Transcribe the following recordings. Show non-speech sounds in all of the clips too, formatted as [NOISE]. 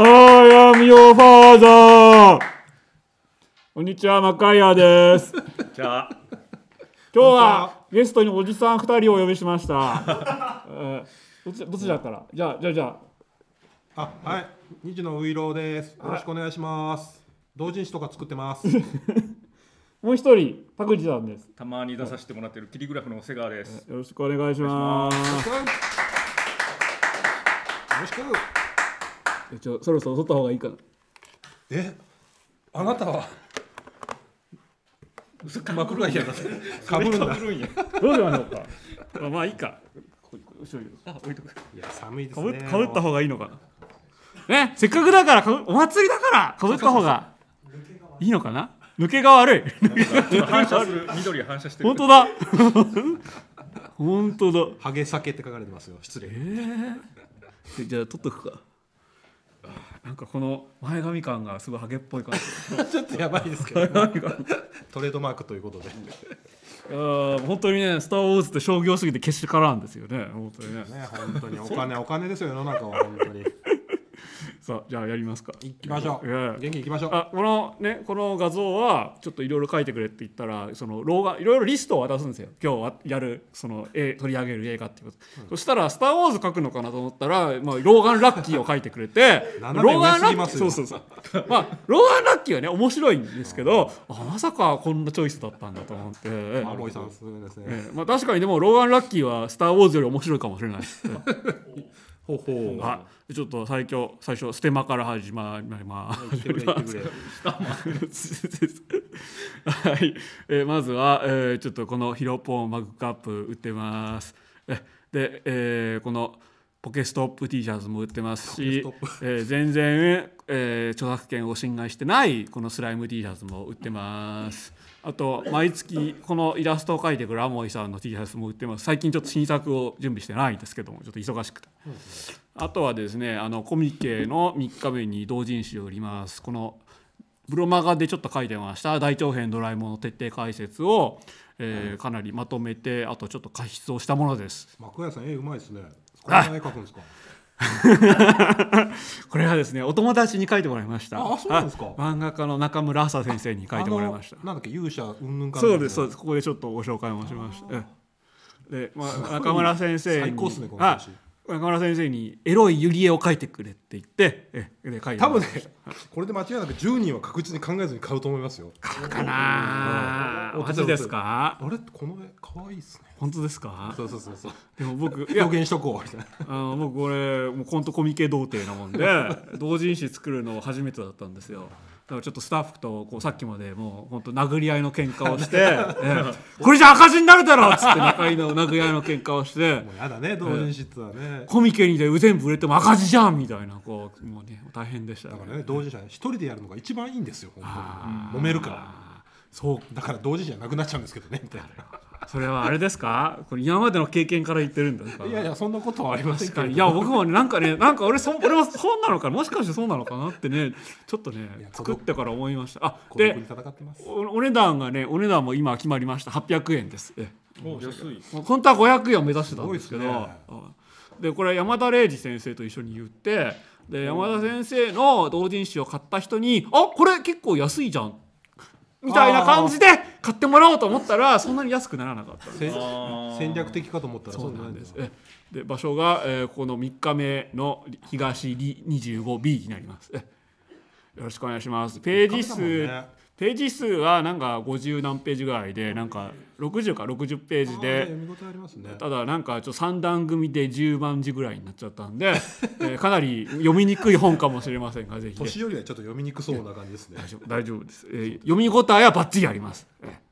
I am your father! こんにちは、マカイアです。じゃあ。今日はゲストにおじさん2人をお呼びしました。[LAUGHS] えー、どっちどっちだから。じゃあ、じゃあ、じゃあ。あ、はい。二児のウイローです。よろしくお願いします。同人誌とか作ってます。[LAUGHS] もう一人、パクさんです。たまに出させてもらってるキリグラフの瀬川です。よろしくお願いします。よろしく。ちょそろそろ取った方がいいかなえあなたはマクロがやだかぶるんだるんやどうでなのかまあまあいいかあ置いとくいや寒いですねかぶった方がいいのかなねせっかくだからかぶお祭りだからかぶった方がいいのかな抜けが悪い反射する緑反射してる本当だ [LAUGHS] 本当だハゲ酒って書かれてますよ失礼、えー、じゃあ取っとくかなんかこの前髪感がすごいハゲっぽい感じ [LAUGHS] ちょっとやばいですけどトレードマークということでいや本当にね「スター・ウォーズ」って商業すぎて消しからんですよね本当にねね本当にお金お金ですよ世の中は本当にさあじゃあやりますか行きましょう、えー、元気行きましょうあこのねこの画像はちょっといろいろ書いてくれって言ったらその老眼いろいろリストを渡すんですよ今日はやるその絵取り上げる映画っていうこと、うん、そしたら「スター・ウォーズ」書くのかなと思ったら、まあ、老眼ラッキーを書いてくれて [LAUGHS] 老眼ラッキーそうそうそう [LAUGHS] まあ老眼ラッキーはね面白いんですけどあまさかこんなチョイスだったんだと思って、まあ、ロイさんすですね、えー、まあ、確かにでも老眼ラッキーは「スター・ウォーズ」より面白いかもしれないです、[LAUGHS] ほほあちょっと最強最初ステマから始まります。はい、えー、まずは、えー、ちょっとこのヒロポンマグカップ売ってます。えで、えー、このポケストップ T シャツも売ってますし、えー、全然、えー、著作権を侵害してないこのスライム T シャツも売ってます。あと毎月このイラストを描いてくるアモイさんの T シャツも売ってます最近ちょっと新作を準備してないんですけどもちょっと忙しくて、うん、あとはですねあのコミケの3日目に同人誌を売りますこのブロマガでちょっと書いてました大長編ドラえもんの徹底解説を、えー、かなりまとめてあとちょっと過失をしたものです。まあ、小屋さん絵うまいですね。これ何書くんですか。[LAUGHS] これはですねお友達に書いてもらいましたあそうですか [LAUGHS] 漫画家の中村麻先生に書いてもらいましたなんだっけ勇者云々かそうですそうですここでちょっとご紹介もしましたで、まあ、中村先生に、ね、あ中村先生にエロいユリエを描いてくれって言ってえで描いて多分ね、これで間違いなく10人は確実に考えずに買うと思いますよ買うかな、うん、マジですかあれこの絵可愛いですね本当ですかそうそうそうそうでも僕表現しとこうみたいな僕これもうコントコミケ童貞なもんで同人誌作るの初めてだったんですよだからちょっとスタッフとこうさっきまでもう本当殴り合いの喧嘩をして、[LAUGHS] えこれじゃ赤字になるだろっつって仲居の殴り合いの喧嘩をしてもうやだね同人誌はね、ええ、コミケにで全部売れても赤字じゃんみたいなこうもうね大変でした、だからね同人誌は一人でやるのが一番いいんですよ本当に揉めるからそうだから同人誌じゃなくなっちゃうんですけどねみたいな。それはあれですかこれ今までの経験から言ってるんですかいやいやそんなことはありますけどいや僕も、ね、なんかねなんか俺そ俺もそうなのかもしかしてそうなのかなってねちょっとね作ってから思いましたあでお値段がねお値段も今決まりました800円ですえお安い本当は500円を目指してたんですけどで、これ山田礼二先生と一緒に言ってで山田先生の同人誌を買った人に「あこれ結構安いじゃん」みたいな感じで買ってもらおうと思ったらそんなに安くならなかった戦略的かと思ったらそうなんですで場所が、えー、この3日目の東 25B になりますよろしくお願いしますページ数ページ数はなんか50何ページぐらいでなんか60か60ページでただなんかちょっと3段組で10万字ぐらいになっちゃったんで [LAUGHS] えかなり読みにくい本かもしれませんがぜひ年よりはちょっと読みにくそうな感じですね大丈夫ですえ読み応えはバッチリあります。え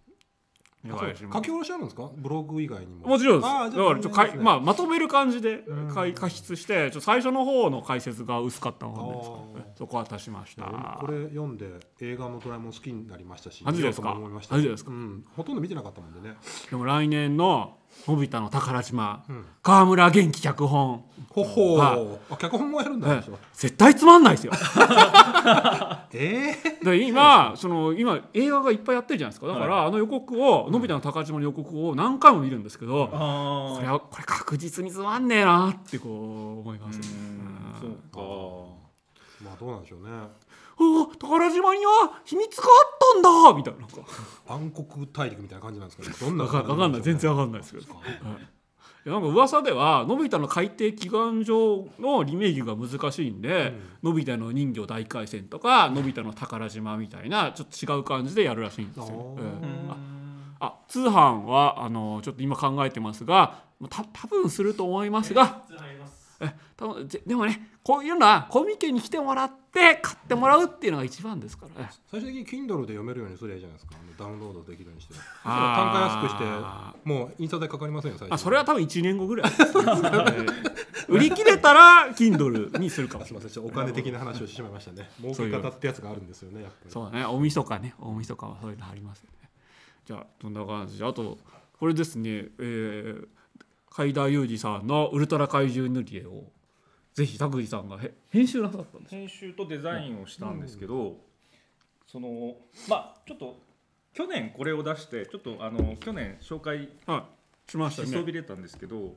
書き下ろしあるんですかブログ以外にももちろんですだからちょかまあ、まとめる感じでかい加筆してちょ最初の方の解説が薄かったので、そこは足しましたこれ読んで映画の「ドラえもん」好きになりましたしマジですかですか、うん、ほとんど見てなかったもんでねでも来年ののび太の宝島、うん、川村元気脚本ほほう、はあ、脚本もやるんだ、ね、絶対つまんないですよ [LAUGHS] ええー、今その今映画がいっぱいやってるじゃないですかだから、はい、あの予告をのび太の宝島の予告を何回も見るんですけど、うん、これはこれ確実につまんねえなってこう思いますうん、そうかまあどうなんでしょうね宝島には秘密があったんだみたいな暗黒大陸みたいな感じなんですかどどんな感じかんない全然わかんないですけど、はい、なんか噂ではのび太の海底祈願場のリメイクが難しいんで、うん、のび太の人魚大海戦とかのび太の宝島みたいなちょっと違う感じでやるらしいんですよ。あ通販はあのちょっと今考えてますがた多分すると思いますがえ多分でもねこういうのはコミケに来てもらって買ってもらうっていうのが一番ですからね最終的に Kindle で読めるようにするじゃないですかダウンロードできるようにして単価安くしてもう印刷でかかりませんよ最初それは多分1年後ぐらい売り切れたら Kindle にするかもしれませんお金的な話をしてしまいましたね儲け方ってやつがあるんですよねやっぱりそうね大晦日ね大晦日はそういうのありますよねじゃあどんな感じあとこれですねえー、海田裕二さんの「ウルトラ怪獣塗り絵」をぜひ拓司さんが編集なさったんです編集とデザインをしたんですけど、うん、そのまあちょっと去年これを出してちょっとあの去年紹介しました、ね、そびれたんですけど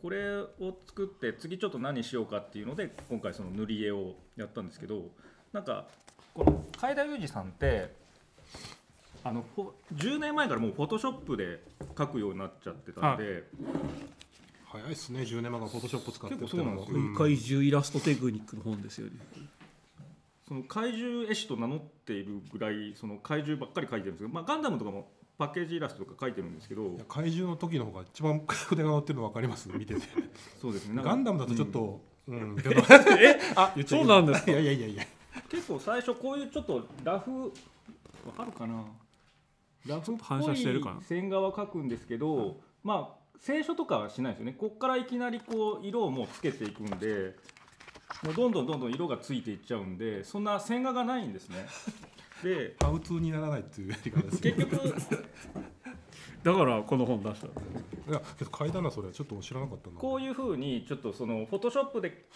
これを作って次ちょっと何しようかっていうので今回その塗り絵をやったんですけどなんかこの海田裕二さんってあの10年前からもうフォトショップで描くようになっちゃってたんで、早いですね10年前からフォトショップ使ってそうなん怪獣イラストテクニックの本ですよねその怪獣絵師と名乗っているぐらいその怪獣ばっかり描いてるんですけど、まあ、ガンダムとかもパッケージイラストとか描いてるんですけど怪獣の時の方が一番筆が乗ってるの分かります見ててそうですねガンダムだとちょっと、うん、うん、[LAUGHS] えあそうなんですかいやいやいやいや結構最初こういうちょっとラフわかるかなラフっぽい線画は描くんですけど、まあ清書とかはしないですよねこっからいきなりこう色をもうつけていくんでもうどんどんどんどん色がついていっちゃうんでそんな線画がないんですね [LAUGHS] でアウトにならないっていうやり方ですね結局だからこの本出したいやけど買いだなそれはちょっと知らなかったなこういうふうにちょっとそのフォトショップで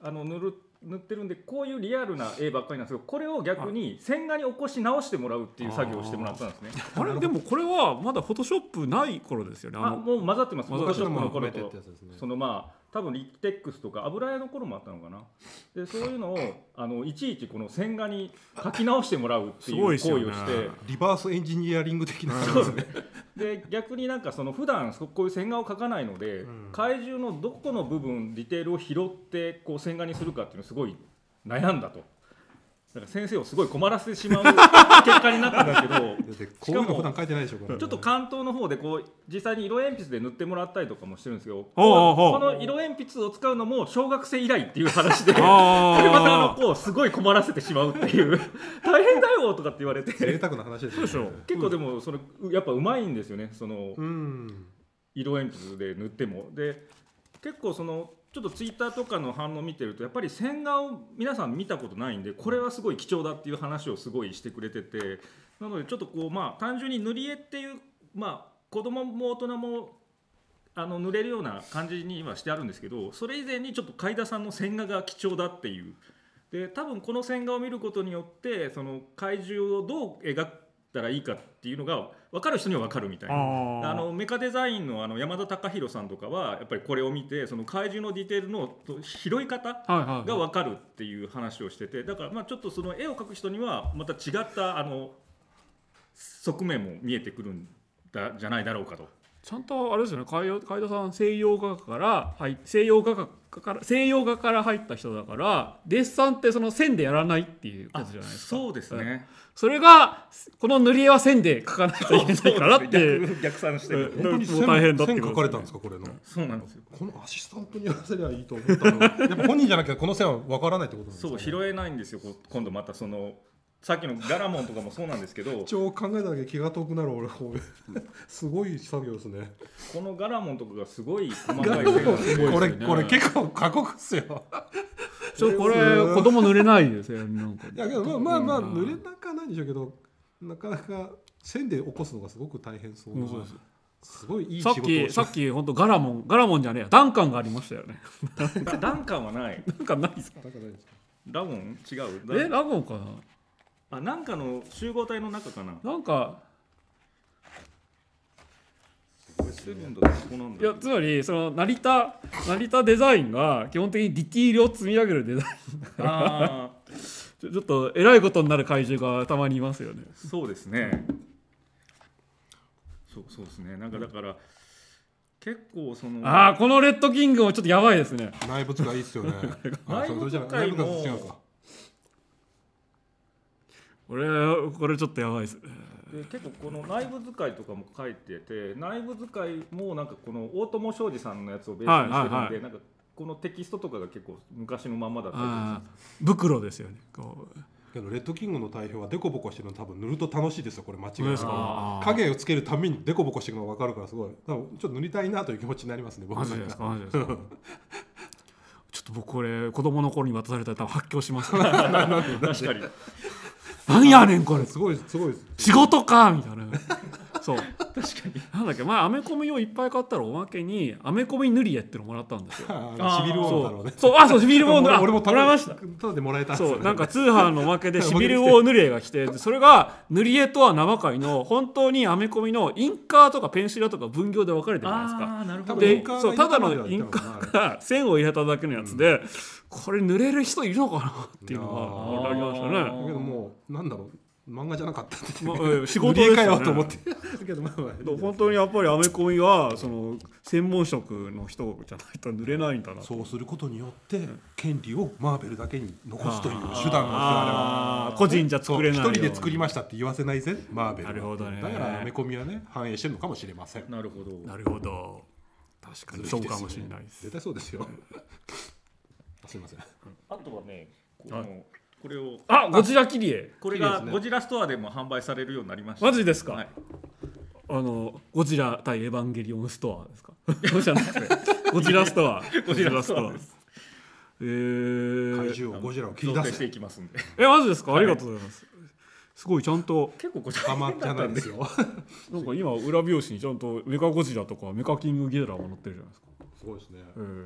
あの塗る塗ってるんでこういうリアルな絵ばっかりなんですけどこれを逆に線画に起こし直してもらうっていう作業をしてもらったんですねあれでもこれはまだフォトショップない頃ですよねあもう混ざってますフォトショップの頃とそのまあ多分リテックスとか油絵の頃もあったのかなでそういうのをあのいちいちこの線画に書き直してもらうっていう行為をしてリバースエンジニアリング的なそうですねで逆になんかその普段こういう線画を描かないので、うん、怪獣のどこの部分ディテールを拾ってこう線画にするかっていうのすごい悩んだと先生をすごい困らせてしまう [LAUGHS] 結果になったんですけどしかちょっと関東の方でこう実際に色鉛筆で塗ってもらったりとかもしてるんですけどこの色鉛筆を使うのも小学生以来っていう話でこれまたあの子をすごい困らせてしまうっていう [LAUGHS] 大変だよとかって言われて贅沢な話です、ね、結構でもそのやっぱうまいんですよねその色鉛筆で塗っても。で結構そのちょっとツイッターとかの反応を見てるとやっぱり線画を皆さん見たことないんでこれはすごい貴重だっていう話をすごいしてくれててなのでちょっとこうまあ単純に塗り絵っていうまあ子供も大人もあの塗れるような感じに今してあるんですけどそれ以前にちょっと海田さんの線画が貴重だっていうで多分この線画を見ることによってその怪獣をどう描くたらいいかっていうのが分かる人には分かるみたいなあのメカデザインのあの山田貴弘さんとかはやっぱりこれを見てその怪獣のディテールの拾い方が分かるっていう話をしててだからまあちょっとその絵を描く人にはまた違ったあの側面も見えてくるんだじゃないだろうかと。ちゃんとあれですよね海海田さん西洋画家から入西洋画家から西洋画から入った人だからデッサンってその線でやらないっていうやつじゃないですかそうですねそれがこの塗り絵は線で描かないといけないからって逆算して本当に線大変だって線描かれたんですかこれのそうなんですよこのアシスタントにやらせりゃいいと思ったのやっぱ本人じゃなきゃこの線はわからないってことなんですか、ね、そう拾えないんですよ今度またそのさっきのガラモンとかもそうなんですけど応考えただけ気が遠くなる俺すごい作業ですねこのガラモンとかがすごい細かいい、ね、これこれ結構過酷っすよちょこれ子供濡れないですよなんかいやけどまあまあ、まあ、濡れなかないんでしょうけどなかなか線で起こすのがすごく大変そうな、そうですすごいいいさっきさっき本当ガラモンガラモンじゃねえやダンカンがありましたよねダンカンはないダンカンないですかダンカンないですかラモン違うえラモンかなあなんかの集合体の中かななんかいやつまりその成田成田デザインが基本的にディティールを積み上げるデザイああン [LAUGHS] ちょちょっとえらいことになる怪獣がたまにいますよねそうですね。そうそうですね。なんかだから、結構そのああこのレッドキングもちょっとやばいですね内部使いいいっすよね [LAUGHS] あそうそれじゃ内部内使いもこれこれちょっとやばいですで結構この内部使いとかも書いてて内部使いもなんかこの大友庄司さんのやつをベースにしてるんで、なんかこのテキストとかが結構昔のままだったり袋ですよねこうけどレッドキングの代表はデコボコしてるの多分塗ると楽しいですよこれ間違いですから影をつけるためにデコボコしてるのが分かるからすごい多分ちょっと塗りたいなという気持ちになりますね僕はちょっと僕これ子供の頃に渡されたら多分発狂します、ね、確かになんやねんこれすごいすごい仕事かみたいな [LAUGHS] そう確かになんだっけ前アメコミをいっぱい買ったらおまけにアメコミ塗り絵ってのもらったんですよ [LAUGHS] あビルウォーだろうねそうあそうシビルウォー塗り俺ももらいましたただでもらえたね、そうなんか [LAUGHS] 通販のおまけでシビルウォー塗り絵が来てそれが塗り絵とは生貝の本当にアメコミのインカーとかペンシルとか分業で分かれてるじゃないですかあなるほどでそうただのインカーが線を入れただけのやつで、うんこれ濡れる人いるのかなっていうのがありましたね。だけどもうなんだろう漫画じゃなかったって、まあ、仕事でかよと思って [LAUGHS] けどまあ本当にやっぱりアメコミはその専門職の人じゃないと濡れないんだなそうすることによって権利をマーベルだけに残すという手段が個人じゃ作れない一人で作りましたって言わせないぜマーベルなるほど、ね、だからアメコミはね反映してるのかもしれませんなるほどなるほど確かにそうかもしれないです絶対そうですよすみません。あとはね、この、これをあゴジラ切り絵これが、ね、ゴジラストアでも販売されるようになりました。マジですか。あのゴジラ対エヴァンゲリオンストアですか。[LAUGHS] ゴジラストア。ゴジラストアでえ怪獣ゴジラを切り出していきますんで。えマジですか。ありがとうございます。すごいちゃんと結構こちハマってなんですよ [LAUGHS] なんか今裏表紙にちゃんとメカゴジラとかメカキングギドラも載ってるじゃないですかすごいですね、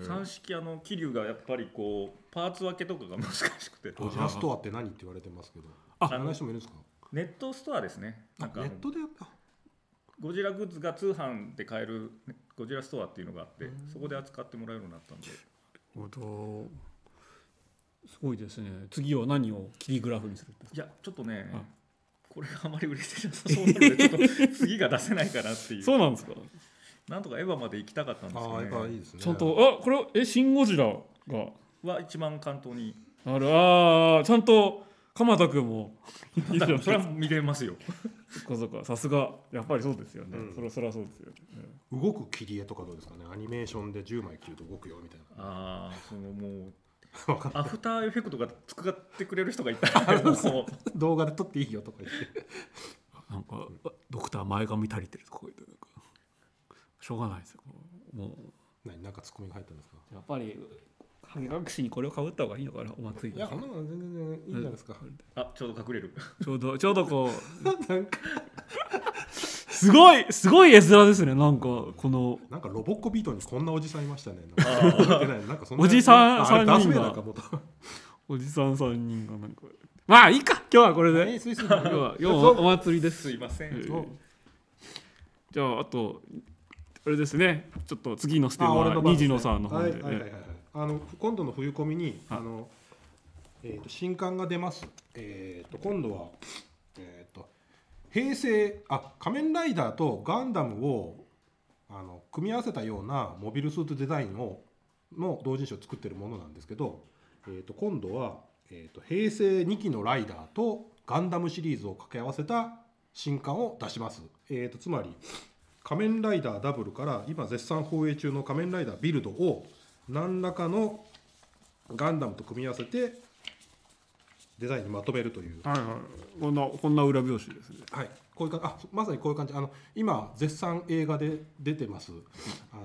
三式あの桐生がやっぱりこうパーツ分けとかが難しくてドジャストアって何って言われてますけどああ人もいるんですかネットストアですねなんかネットでゴジラグッズが通販で買えるゴジラストアっていうのがあってそこで扱ってもらえるようになったんで。ほすごいですね次は何を切りグラフにするいやちょっとねこれがあまり売れてなさそうなのでちょっと次が出せないかなっていう [LAUGHS] そうなんですかなんとかエヴァまで行きたかったんですけど、ね、あいいねちゃんとあこれえシン・ゴジラがは一番関東にあるあちゃんと鎌田君もそれは見れますよそっかそっかさすがやっぱりそうですよね、うん、そりゃそりゃそうですよ、ね、動く切り絵とかどうですかねアニメーションで10枚切ると動くよみたいなああそのもう [LAUGHS] アフターエフェクトが使ってくれる人がいたら動画で撮っていいよとか言ってなんか、うん、ドクター前髪足りてるとか言ってしょうがないですよもう何なんかツッコミが入ったんですかやっぱり影隠しにこれをかぶった方がいいのかなお祭りいやそんなの全然いいんじゃないですかあちょうど隠れるちょうどちょうどこうなんかすごいすごい絵面ですねなんかこのなんかロボッコビートにこんなおじさんいましたねおじさん三人がおじさん三人がなんかまあいいか今日はこれで今日はお祭りですすいません、えー、じゃああとこれですねちょっと次のステージは虹野さんの方で、はいはいはい、はい、あの今度の冬コミに、あのえーと、新刊が出ます、えーと、今度は、えーと、と平成あ仮面ライダーとガンダムをあの組み合わせたようなモビルスーツデザインをの同人誌を作ってるものなんですけど、えー、と今度は、えー、と平成2期のライダーとガンダムシリーズを掛け合わせた新刊を出します。えー、とつまり仮面ライダーダブルから今絶賛放映中の仮面ライダービルドを何らかのガンダムと組み合わせてデザインにまとめるという、はいはいこんなこんな裏表紙ですねはい、こういうかあまさにこういう感じあの今絶賛映画で出てますあの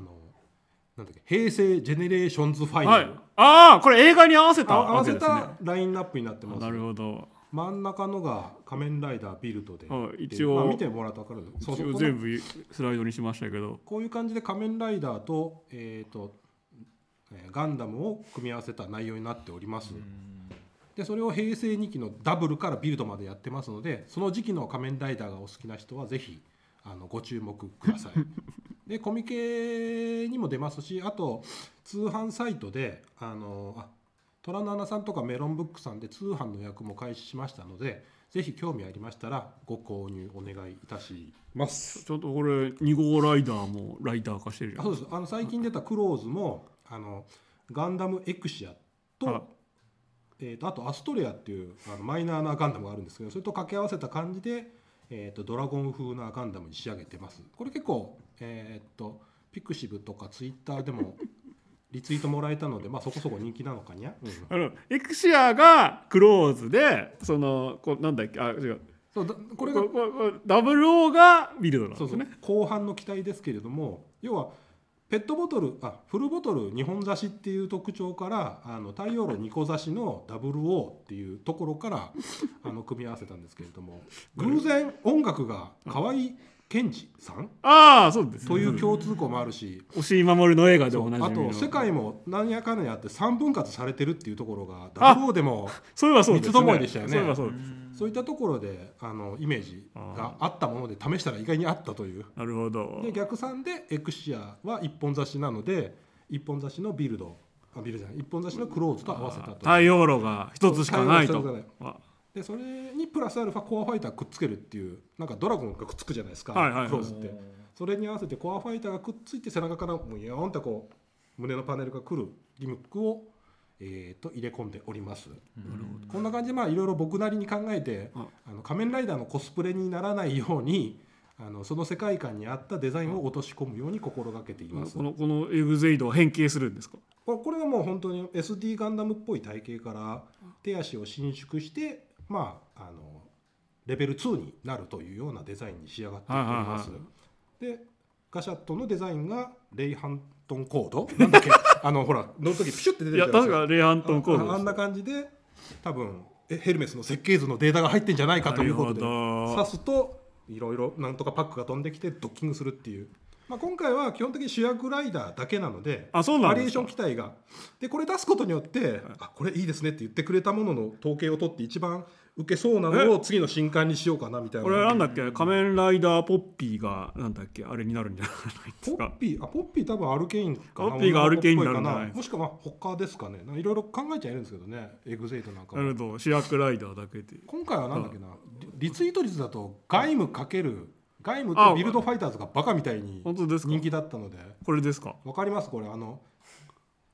なんだっけ平成ジェネレーションズファイナはいああこれ映画に合わせた合わせたラインナップになってますなるほど真ん中のが仮面ライダービルドで、はい、一応、見てもらうと分かる一応全部スライドにしましたけどこういう感じで仮面ライダーと,、えーと、ガンダムを組み合わせた内容になっておりますでそれを平成2期のダブルからビルドまでやってますのでその時期の仮面ライダーがお好きな人はぜひご注目ください [LAUGHS] でコミケにも出ますしあと通販サイトであのあ虎の穴さんとかメロンブックさんで通販の予約も開始しましたのでぜひ興味ありましたらご購入お願いいたしますちょっとこれ2号ライダーもライター化してるじゃんそうですあの最近出たクローズもあのガンダムエクシアと,、えーと、あとアストレアっていうあのマイナーなガンダムがあるんですけどそれと掛け合わせた感じで、えーと、とドラゴン風なガンダムに仕上げてますこれ結構えっ、ー、とピクシブとかツイッターでもリツイートもらえたので、まあ、そこそこ人気なのかにゃ、うん、あのエクシアがクローズでそのこなんだっけあ違うそうだこれがダブルオーがビルドなんですねそうそう後半の期待ですけれども要はペットボトルあフルボトル2本差しっていう特徴からあの太陽炉2個差しのダブルオーっていうところからあの組み合わせたんですけれども [LAUGHS] 偶然音楽が可愛い賢治さんああそうです、ね、という共通項もあるし押井守の映画でも同じあと世界も何やかんやあって3分割されてるっていうところがダブルでもそういそうです、もそういったところであのイメージがあったもので試したら意外にあったというなるほどで逆算でエクシアは一本差しなので一本差しのビルドあビルじゃない一本差しのクローズと合わせたと太陽炉が一つしかないと。でそれにプラスアルファコアファイターくっつけるっていうなんかドラゴンがくっつくじゃないですか、はいはい、クローズってそれに合わせてコアファイターがくっついて背中からもうヨーンとこう胸のパネルがくるギミックを、えー、と入れ込んでおります、ほどこんな感じでまあいろいろ僕なりに考えて、あの仮面ライダーのコスプレにならないようにあのその世界観に合ったデザインを落とし込むように心がけています、このこのエグゼイドは変形するんですかこれはもう本当に SD ガンダムっぽい体型から手足を伸縮してまあ、あのレベル2になるというようなデザインに仕上がっています。でガシャットのデザインがレイハントンコードなんだっけ [LAUGHS] あのほら乗る時ピシュって出てるじゃないですかレイハントンコードあんな感じで多分ヘルメスの設計図のデータが入ってんじゃないかということで刺すといろいろなんとかパックが飛んできてドッキングするっていう、まあ、今回は基本的に主役ライダーだけなのでバリエーション期待がでこれ出すことによって、あこれいいですねって言ってくれたものの統計を取って一番受けそうなのを次の新刊にしようかなみたいなこれなんだっけ仮面ライダーポッピーがなんだっけあれになるんじゃないですかポッピーあポッピー多分アルケインかなポッピーがアルケインになるなもしくは他ですかねいろいろ考えちゃいるんですけどねエグゼイトなんかなるほど主役ライダーだけで今回はなんだっけなリツイート率だと外務かける外務とビルドファイターズがバカみたいに本当ですか人気だったのでこれですかわかりますこれあの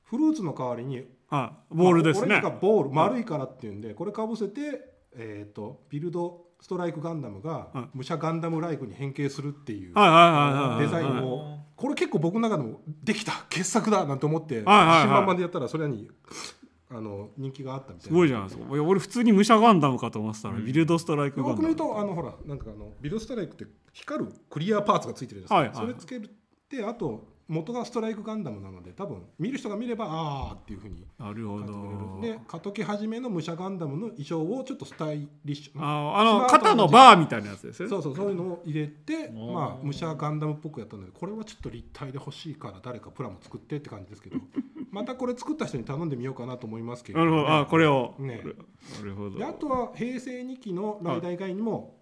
フルーツの代わりにあボールですねボール丸いからっていうんでこれかぶせてえーと、ビルドストライクガンダムが武者ガンダムライクに変形するっていうデザインをこれ結構僕の中でもできた傑作だなんて思って新版でやったらそれにあの人気があったみたいなすごいじゃないですかいや俺普通に武者ガンダムかと思ってたのビルドストライクガンダムよく見るとあのほらなんかあのビルドストライクって光るクリアパーツがついてるじゃないですか、はいはい、それつけてあと元がストライクガンダムなので多分見る人が見ればああっていうふうにれるほで「でトキは始めの武者ガンダムの衣装をちょっとスタイリッシュああの肩のバーみたいなやつですねそうそうそういうのを入れて、まあ、武者ガンダムっぽくやったのでこれはちょっと立体で欲しいから誰かプラも作ってって感じですけど [LAUGHS] またこれ作った人に頼んでみようかなと思いますけど、ね、なるほどあこれを、ね、なるほどあとは平成2期の来大会にも、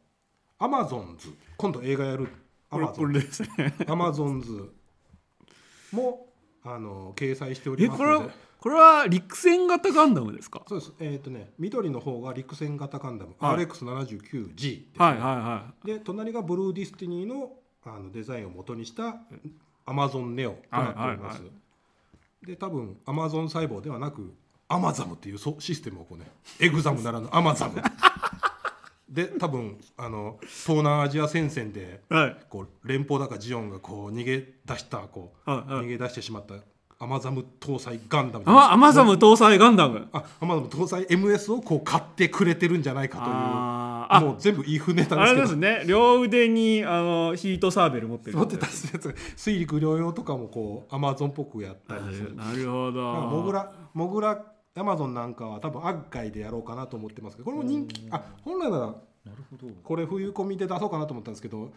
アマゾンズ今度映画やるアマゾンズもあの掲載しておりますのでこれは陸戦型ガンダムですかそうですえっ、ー、とね緑の方が陸戦型ガンダム、はい、RX79G です、ね、はいはいはいで隣がブルーディスティニーのあのデザインを元にしたアマゾンネオとなっております、はいはいはい、で多分アマゾン細胞ではなくアマザムっていうそシステムをこうねエグザムならぬアマザムで多分あの東南アジア戦線で、はい、こう連邦だかジオンがこう逃げ出したこう、はいはい、逃げ出してしまったアマザム搭載ガンダムあアマザム搭載ガンダムあアマザム搭載 MS をこう買ってくれてるんじゃないかというあもう全部イフネタですけどあれですね両腕にあのヒートサーベル持ってる持ってたやつ水陸両用とかもこうアマゾンっぽくやったりするなるほどモグラモグラアマゾンなんかは多分アッガイでやろうかなと思ってますけどこれも人気あ本来ならなるほどこれ冬コミで出そうかなと思ったんですけど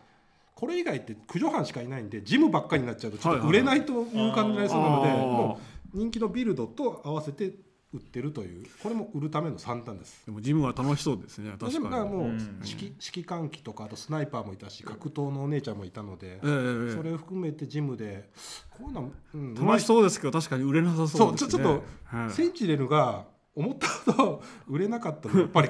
これ以外って駆除班しかいないんでジムばっかりになっちゃうとちょっと売れないという感じになりそうなので、もう人気のビルドと合わせて売ってるというこれも売るための算段ですでもジムは楽しそうですね確かにもう、うん、指揮官機とかあとスナイパーもいたし格闘のお姉ちゃんもいたので、えー、それを含めてジムでこういうの、うん、楽しそうですけど確かに売れなさそうですねそうちょっと、はい、センチレルが思ったほど売れなかったのやっぱり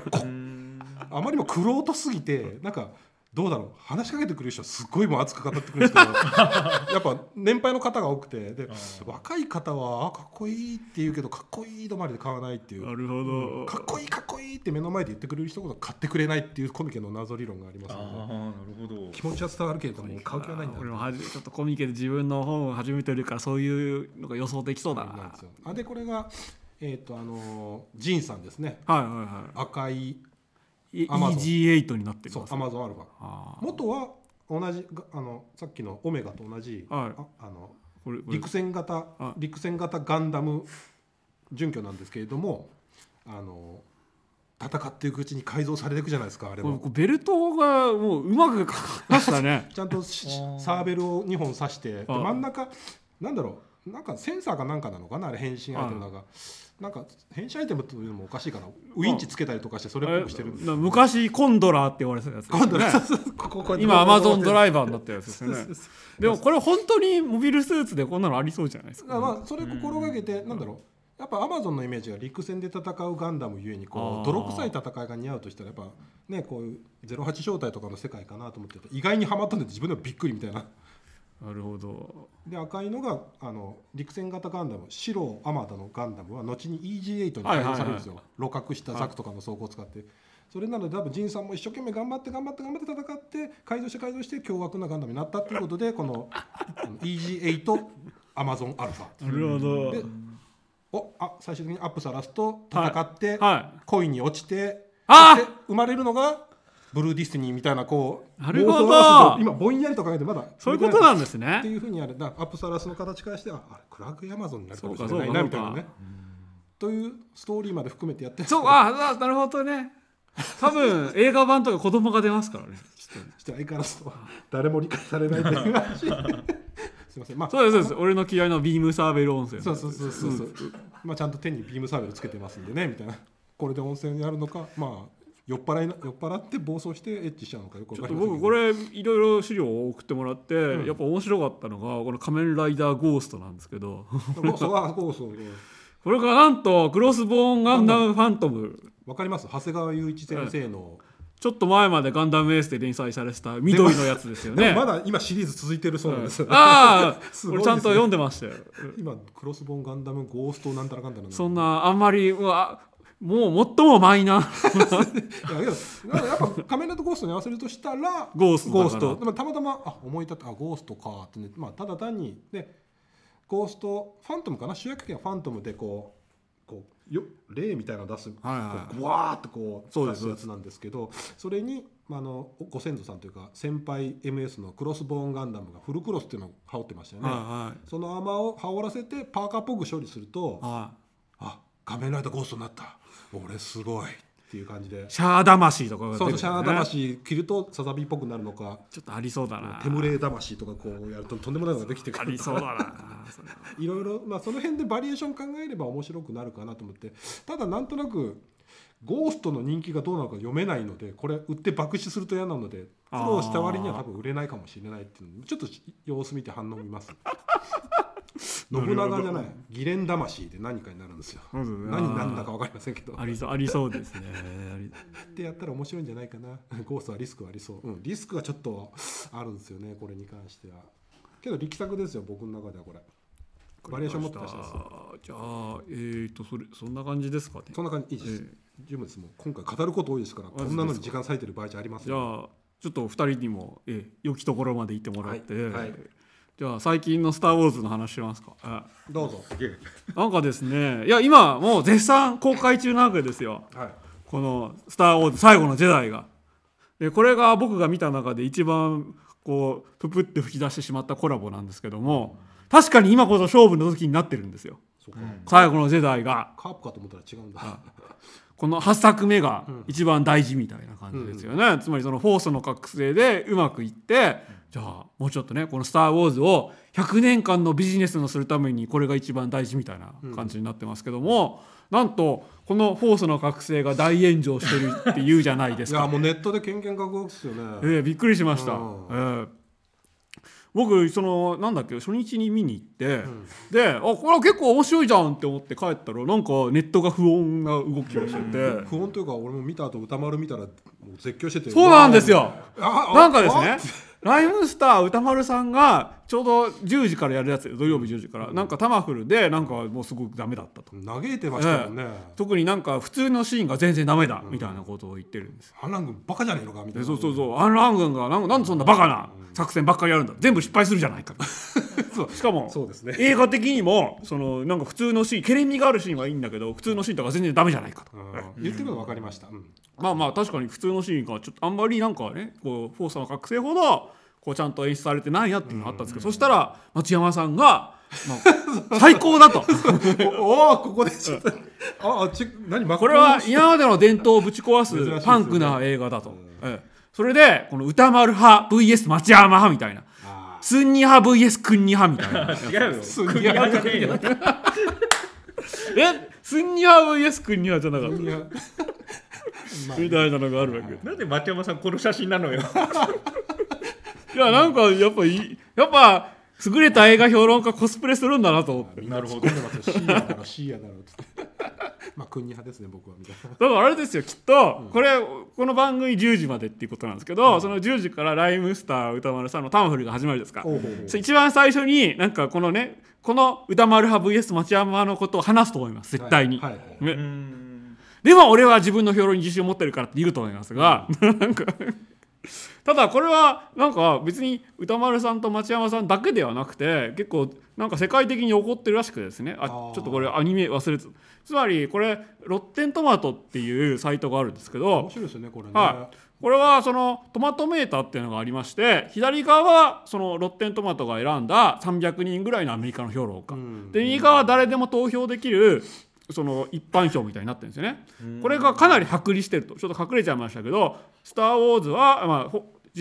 あまりにも玄人すぎてなんかどうだろう話しかけてくる人はすごいもう熱く語ってくるんですけどやっぱ年配の方が多くてで若い方はあかっこいいって言うけどかっこいい止まりで買わないっていうなるほど、うん、かっこいいかっこいいって目の前で言ってくれる人ほど買ってくれないっていうコミケの謎理論がありますので、ね、なるほど気持ちは伝わるけれども買う気はないんだ俺もはじちょっとコミケで自分の本を初めてるからそういうのが予想できそうだなあでこれがえーとあのー、ジンさんですね、はいはいはい、赤い EG8 になってるそうアマゾンアルファ元は同じあのさっきのオメガと同じ、はい、あの陸戦型陸戦型ガンダム準拠なんですけれどもあの戦っていくうちに改造されていくじゃないですかあれもベルトがもううまくかかりましたね [LAUGHS] ちゃんとサーベルを2本刺して真ん中なんだろうなんかセンサーかなんかなのかなあれ変身アイテムだが、なんか変身アイテムというのもおかしいかなウインチつけたりとかしてそれっぽくしてる昔コンドラって言われてたやつ、コンドラ今アマゾンドライバーになったやつですねでもこれ本当にモビルスーツでこんなのありそうじゃないですか、まあ、それ心がけて、うん、なんだろう、やっぱアマゾンのイメージが陸戦で戦うガンダムゆえにこう泥臭い戦いが似合うとしたらやっぱねこういう08小隊とかの世界かなと思って意外にはまったんで自分でもびっくりみたいななるほどで赤いのがあの陸戦型ガンダム白あまたのガンダムは後に EG8 に改良されるんですよ、はいはいはい、露覚したザクとかの装甲を使って、はい、それなので多分ンさんも一生懸命頑張って頑張って頑張って戦って改造して改造して凶悪なガンダムになったっていうことでこの EG8 アマゾンアルファなるほどでおあ最終的にアップさらすと戦って、はい、恋に落ちて生まれるのがブルーディスニーみたいなこうなるほど今ぼんやりと考えてまだそういうことなんですねっていうふうにあれだアップサラスの形からしてはあれクラーク・ヤマゾンになるかもしれないなみたいなねというストーリーまで含めてやってそうあなるほどね多分映画版とか子供が出ますからね [LAUGHS] ちょっと相変わらず誰も理解されないという話 [LAUGHS] すみません、まあ、そうですそうです、俺の嫌いのビームサーベル温泉そうそうそうそうそうまあちゃんと手にビームサーベルつけてますんでねみたいなこれで温泉やるのかまあ酔っ払い酔っ払って暴走してエッチしちゃうのかよくちょっと僕これいろいろ資料を送ってもらって、うん、やっぱ面白かったのがこの「仮面ライダーゴースト」なんですけどこれがなんとクロスボーンガンダムファントムわかります長谷川雄一先生の、ちょっと前までガンダムエースで連載されてた緑のやつですよね。まだ今シリーズ続いてるそうなんです。うん、ああ、す、ね、ちゃんと読んでましたよ。今クロスボーンガンダムゴーストなんたらかんだな。そんなあんまりうわもう最もマイナーいやけやっぱ仮面ライダーゴーストに合わせるとしたらゴーストゴーストでもたまたまあ思い立ってあゴーストかってね、まあ、ただ単にでゴーストファントムかな主役権はファントムでこうこうよ霊みたいなの出す、はいはい、こうわーっとこう出すやつなんですけどそれに、まあ、あのご先祖さんというか先輩 MS のクロスボーンガンダムがフルクロスっていうのを羽織ってましたよね、はいはい、そのアを羽織らせてパーカーっぽく処理すると、はい、あ仮面ライダーゴーストになった俺すごいっていう感じでシャー魂とかが、ね、そうシャー魂着るとサザビーっぽくなるのかちょっとありそうだなテムレー魂とかこうやるととんでもないのができてくるありそうだないろいろまあその辺でバリエーション考えれば面白くなるかなと思ってただなんとなくゴーストの人気がどうなのか読めないのでこれ売って爆死すると嫌なので苦労した割には多分売れないかもしれないっていうちょっと様子見て反応見ます。[LAUGHS] 信長じゃない議連魂で何かになるんですよ何になったか分かりませんけどありそうありそうですね [LAUGHS] ってやったら面白いんじゃないかなゴースはリスクはありそう、うん、リスクはちょっとあるんですよねこれに関してはけど力作ですよ僕の中ではこれバリエーション持ってた人でじゃあえっ、ー、とそれそんな感じですかねそんな感じいいです、えー、ですもう今回語ること多いですからこんなのに時間割いてる場合じゃありません、じゃあちょっと二人にも、えー、良きところまで行ってもらって、はいはいじゃあ最近の「スター・ウォーズ」の話しますかどうぞなんかですねいや今もう絶賛公開中なわけですよ、はい、この「スター・ウォーズ最後のジェダイが」でこれが僕が見た中で一番こうププって吹き出してしまったコラボなんですけども確かに今こそ勝負の時になってるんですよ最後のジェダイがカープかと思ったら違うんだこの8作目が一番大事みたいな感じですよね、うんうん、つまりその「フォースの覚醒」でうまくいって、じゃあもうちょっとねこの「スター・ウォーズ」を100年間のビジネスのするためにこれが一番大事みたいな感じになってますけども、うん、なんとこの「フォースの覚醒」が大炎上してるっていうじゃないですか、ね、いやもうネットでケンケン覚悟ですよねええー、びっくりしました、うん、えー僕そのなんだっけ初日に見に行って、うん、であこれは結構面白いじゃんって思って帰ったらなんかネットが不穏な動きをしてて不穏というか俺も見た後歌丸見たらもう絶叫しててそうなんですよなんかですねライムスター歌丸さんがちょうど10時からやるやつ土曜日10時から、うん、なんかタマフルでなんかもうすごくダメだったと嘆いてましたもんね、えー、特になんか普通のシーンが全然ダメだみたいなことを言ってるんです、うん、アンラン軍バカじゃねえのかみたいなそうそうそうアンラン軍がなんなんでそんなバカな作戦ばっかりやるんだ全部失敗するじゃないか [LAUGHS] しかもそうです、ね、映画的にもそのなんか普通のシーンケレミがあるシーンはいいんだけど普通のシーンとか全然ダメじゃないかと、うん、言ってること分かりました、うん、まあまあ確かに普通のシーンがちょっとあんまりなんかねこうフォースの覚醒ほどこうちゃんと演出されてないなっていうのがあったんですけど、そしたら松山さんが「[LAUGHS] 最高だと」おおここでちょっと [LAUGHS] あち何これは今までの伝統をぶち壊すパンクな映画だと、うん、それでこの歌丸派 VS 町山派みたいなスンニ派 VS クンニ派みたいな [LAUGHS] 違うよスンニ派じゃねえよえスンニ派 VS クンニ派じゃなかったみたいなのがあるわけなんで町山さんこの写真なのよいやなんかやっぱいやっぱ優れた映画評論家コスプレするんだなと思ってなるほどだろだろ [LAUGHS] まあ国派ですね僕はだからあれですよきっと、これこの番組10時までっていうことなんですけど、その10時からライムスター歌丸さんのタンフルが始まるですか、一番最初になんかこのねこの歌丸派 VS 町山のことを話すと思います絶対に、でも俺は自分の評論に自信を持ってるからって言うと思いますが、うん、[LAUGHS] なんかただこれはなんか別に歌丸さんと町山さんだけではなくて結構なんか世界的に起こってるらしくですねあちょっとこれアニメ忘れつつまりこれロッテントマトっていうサイトがあるんですけど面白いですねこれね、はい、これはそのトマトメーターっていうのがありまして左側はそのロッテントマトが選んだ300人ぐらいのアメリカの評論家、で右側は誰でも投票できるその一般票みたいになってるんですよね。これがかなり剥離してるとちょっと隠れちゃいましたけど「スター・ウォーズは」まあ、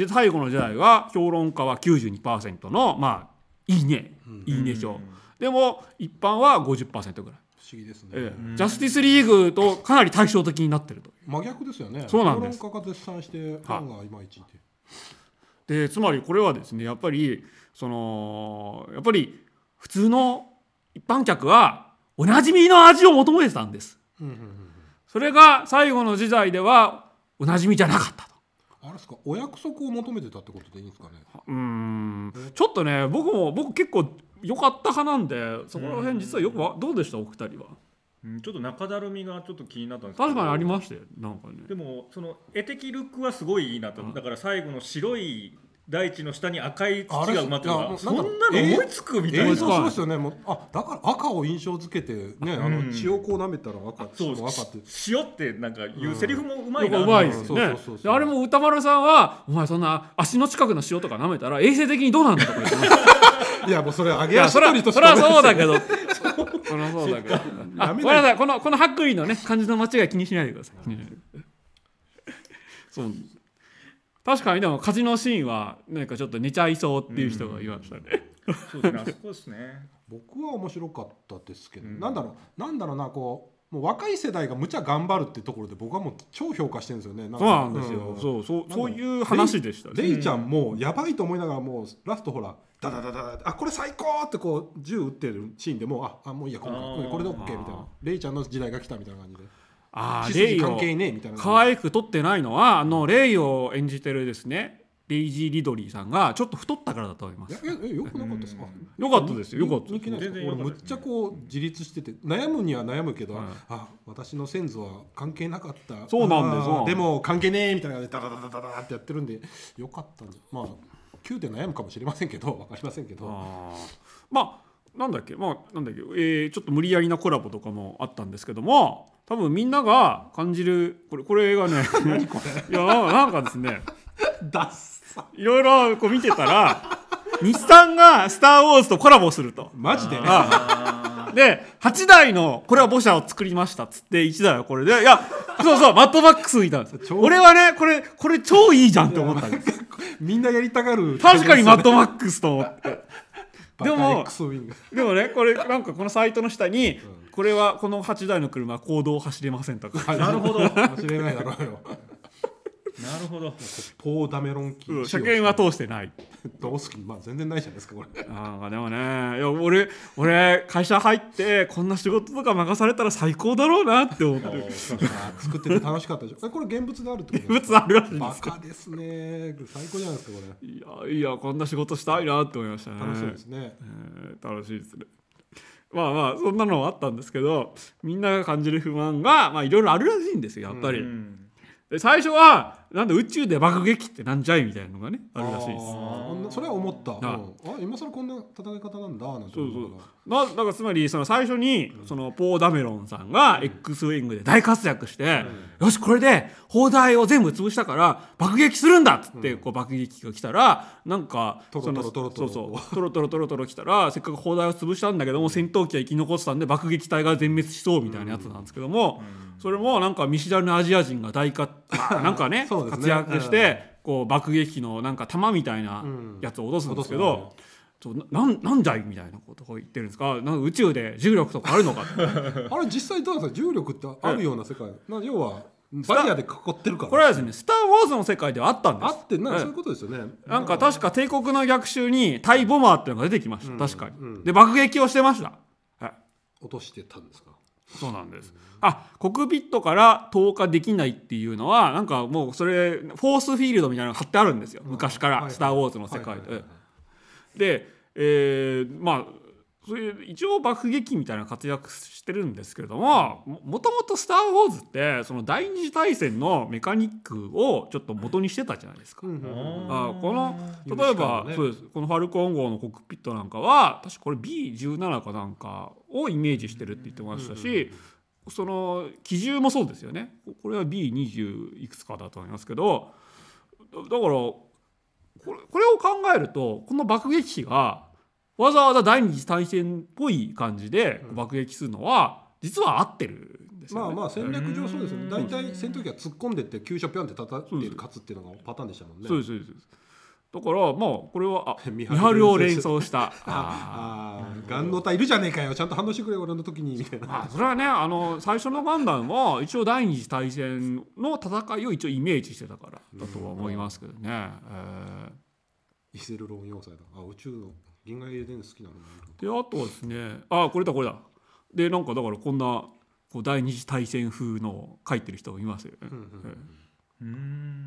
最後の時代は評論家は92%のまあいいねいいね票でも一般は50%ぐらい。不思議ですね、ええ、ジャスティスリーグとかなり対照的になってると真逆ですよねそうなんです評論家が絶賛してファンがいまいちでつまりこれはですねやっぱりそのやっぱり普通の一般客はおなじみの味を求めてたんです。それが最後の時代ではおなじみじゃなかったと。あれですかお約束を求めてたってことでいいんですかねうんちょっとね僕も僕結構良かった派なんでそこら辺実はよくどうでしたお二人は。うん、ちょっと中だるみがちょっと気になったんですけど確かにありましてなんかねでもその絵的ルックはすごいいいなと、うん、だから最後の白い大地の下に赤い土が埋まってるそんなの思いつくみたいな、えー、そうですよねもうあだから赤を印象付けてねあの血をこう舐めたら赤そう赤って塩ってなんかいうセリフもうまいなうまいですねあれも歌丸さんはお前そんな足の近くの塩とか舐めたら衛生的にどうなんだとか言って [LAUGHS] いやもうそれ揚げ足取りとしそそうだけどそそうだけどごめんなさいこのこの白衣のね感じの間違い気にしないでくださいそう確かにでもカジノシーンは何かちょっと寝ちゃいそうっていう人がいましたね、うん、そうですねそこですね [LAUGHS] 僕は面白かったですけど、うん、なんだろうなんだろうなこうもう若い世代がむちゃ頑張るってところで僕はもう超評価してるんですよねそうなんですよ、うん、そうそうそういう話でしたねレイちゃんもやばいと思いながらもうラストほらダダダダダあこれ最高ってこう銃撃ってるシーンでもうああもういいやこれこれで OK みたいなレイちゃんの時代が来たみたいな感じで。ああレイ関係ねみたいを可愛く撮ってないのはあのレイを演じてるですねデイジー・リドリーさんがちょっと太ったからだと思います。ええよくなかったですか。よかったですよ。よかった。俺むっちゃこう自立してて悩むには悩むけど、あ私の先祖は関係なかった。そうなんですよ。でも関係ねえみたいなダダダダダダってやってるんでよかったんでまあ急で悩むかもしれませんけどわかりませんけど。あまあなんだっけまあなんだっけえー、ちょっと無理やりなコラボとかもあったんですけども。多分みんなが感じるこれこれがねいやなんかですねいろいろこう見てたら日産が「スター・ウォーズ」とコラボするとマジでで8台のこれは母車を作りましたっつって1台はこれでいやそうそうマットマックスいたんです俺はねこれこれ超いいじゃんって思ったんですみんなやりたがる確かにマットマックスと思ってでもでもねこれなんかこのサイトの下に、これはこの8台の車公道を走れませんとかなるほど走れないだろうよなるほどポーダメロンキー車検は通してないどうすきまあ全然ないじゃないですかこれあでもねいや俺俺会社入ってこんな仕事とか任されたら最高だろうなって思って作ってて楽しかったでしょこれ現物があるってことですか現物あるらしいですバカですね最高じゃないですかこれいやいやこんな仕事したいなって思いましたね楽しいですね、えー、楽しいですねまあまあそんなのもあったんですけどみんなが感じる不満がいろいろあるらしいんですよやっぱり。で最初はなんで宇宙で爆撃ってなんじゃいみたいなのがねあるらしいですそれは思った、うあ今更こんな戦い方なんだなんてそうそうなだからつまりその最初にそのポー・ダメロンさんが X ウィングで大活躍して、うん、よしこれで砲台を全部潰したから爆撃するんだっつってこう爆撃機が来たらなんかそのトロトロトロトロトロトロ来たらせっかく砲台を潰したんだけども戦闘機は生き残ってたんで爆撃隊が全滅しそうみたいなやつなんですけども、それもなんか見知らぬアジア人が大活なんかね [LAUGHS] 活躍して、ね、こう爆撃機のなんか弾みたいなやつを落とすんですけど。そうなんなんじゃいみたいなことを言ってるんですかなんか宇宙で重力とかあるのか [LAUGHS] あれ実際どうですか重力ってあるような世界、な要はバリアで囲ってるから、ね、これはですね「スター・ウォーズ」の世界ではあったんですあってな、んかそういうことですよねなんか確か帝国の逆襲にタイボマーっていうのが出てきました、うん、確かに、うん、で爆撃をしてました、はい、落としてたんですかそうなんです、うんあコクピットから投下できないっていうのはなんかもうそれフォースフィールドみたいなのが貼ってあるんですよ昔から「スター・ウォーズ」の世界で。で、えー、まあそういう一応爆撃みたいな活躍してるんですけれどももともと「スター・ウォーズ」ってその第二次大戦のメカニックをちょっと元にしてたじゃないですか。うあこの例えば、ね、そうですこの「ファルコン号」のコックピットなんかは確かこれ B17 かなんかをイメージしてるって言ってましたし、その機銃もそうですよねこれは B20 いくつかだと思いますけどだからこれこれを考えるとこの爆撃機がわざわざ第二次大戦っぽい感じで爆撃するのは、実は合ってるまあまあ戦略上そうですよね大体戦闘機が突っ込んでって急所ピョンってたたってる勝つっていうのがパターンでしたもんね。そうですそうですだからもうこれはあ [LAUGHS] 見張るを連想した [LAUGHS] ああガンのタいるじゃねえかよちゃんと反応してくれ俺の時にみたいな、それはねあの最初のガンダムは一応第二次大戦の戦いを一応イメージしてたからだとは思いますけどね、えー、イセルロン要塞だあ宇宙の銀河エデン好きなのであとはですねあこれだこれだでなんかだからこんなこう第二次大戦風の書いてる人もいますよね、うんうんうん、うん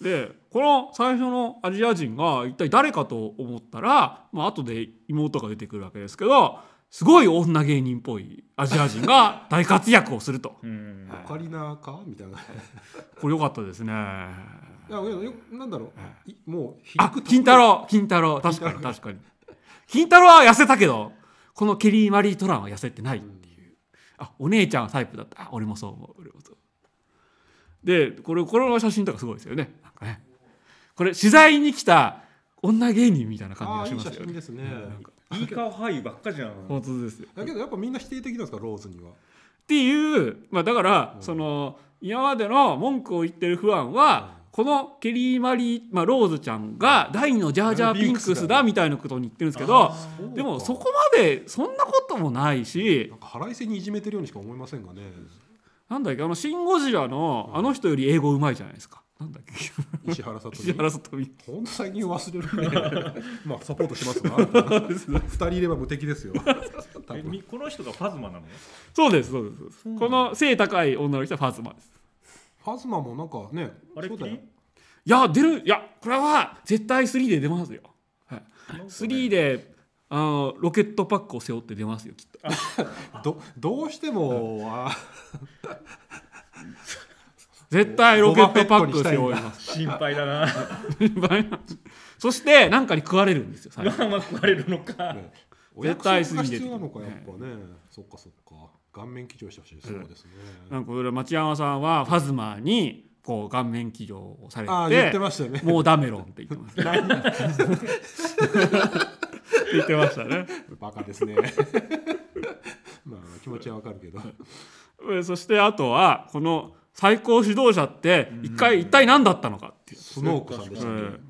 でこの最初のアジア人が一体誰かと思ったら、まあ後で妹が出てくるわけですけどすごい女芸人っぽいアジア人が [LAUGHS] 大活躍をすると。オカリナかみたいな。[LAUGHS] これ良かったですね。いやなんだろう。もう金太郎金太郎確かに確かに。金太郎は痩せたけどこのケリー・マリー・トランは痩せてないっていう。あお姉ちゃんはタイプだった。俺もそう思う。俺もそう。でこれこれの写真とかすごいですよねなんかねこれ取材に来た女芸人みたいな感じがしますよね。いいですね、うん、いい顔俳優ばっかじゃん。本当ですよ。だけどやっぱみんな否定的なんですかローズには。っていうまあだから、うん、その今までの文句を言ってる不安は、うん、このケリー・マリー、まあ、ローズちゃんが第2のジャージャーピンクスだみたいなことに言ってるんですけどでもそこまでそんなこともないし腹いせにいじめてるようにしか思いませんがねなんだっけあの「シン・ゴジラの」あの人より英語うまいじゃないですか。なんだっけ石原さとみ。石原さとみ。ほんと最近忘れるね。[LAUGHS] まあサポートしますが、2人いれば無敵ですよ。この人がファズマなのそうです、そうです。ですこの背高い女の人はファズマです。ファズマもなんかね、あれそうだよ。いや、出る、いや、これは絶対3で出ますよ。はい、3であのロケットパックを背負って出ますよ、きっと。[LAUGHS] どどうしても。[LAUGHS] 絶対ロケットパック背負います心配だな [LAUGHS] そして何かに食われるんですよまあまあ食われるのか、ね、絶対すぎて必要そっかそっか顔面騎乗してほしいです、ね、なんか町山さんはファズマにこう顔面騎乗をされて、ね、もうダメロンって言ってます [LAUGHS] 言ってましたねバカですねまあ気持ちはわかるけどそしてあとはこの最高指導者って一回一体何だったのかっていう。その奥さんでしたね、うん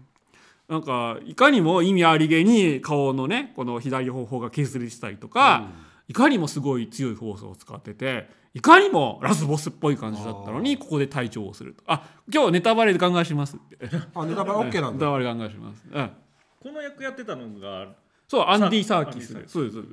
なんかいかにも意味ありげに顔のねこの左方法が削りしたりとか、いかにもすごい強いフォースを使ってていかにもラスボスっぽい感じだったのにここで隊長をするとあ今日ネタバレで考えしますってあネタバレ OK なんだネタバレ考えします、うん、この役やってたのがそうアンディ・サーキスそうですそう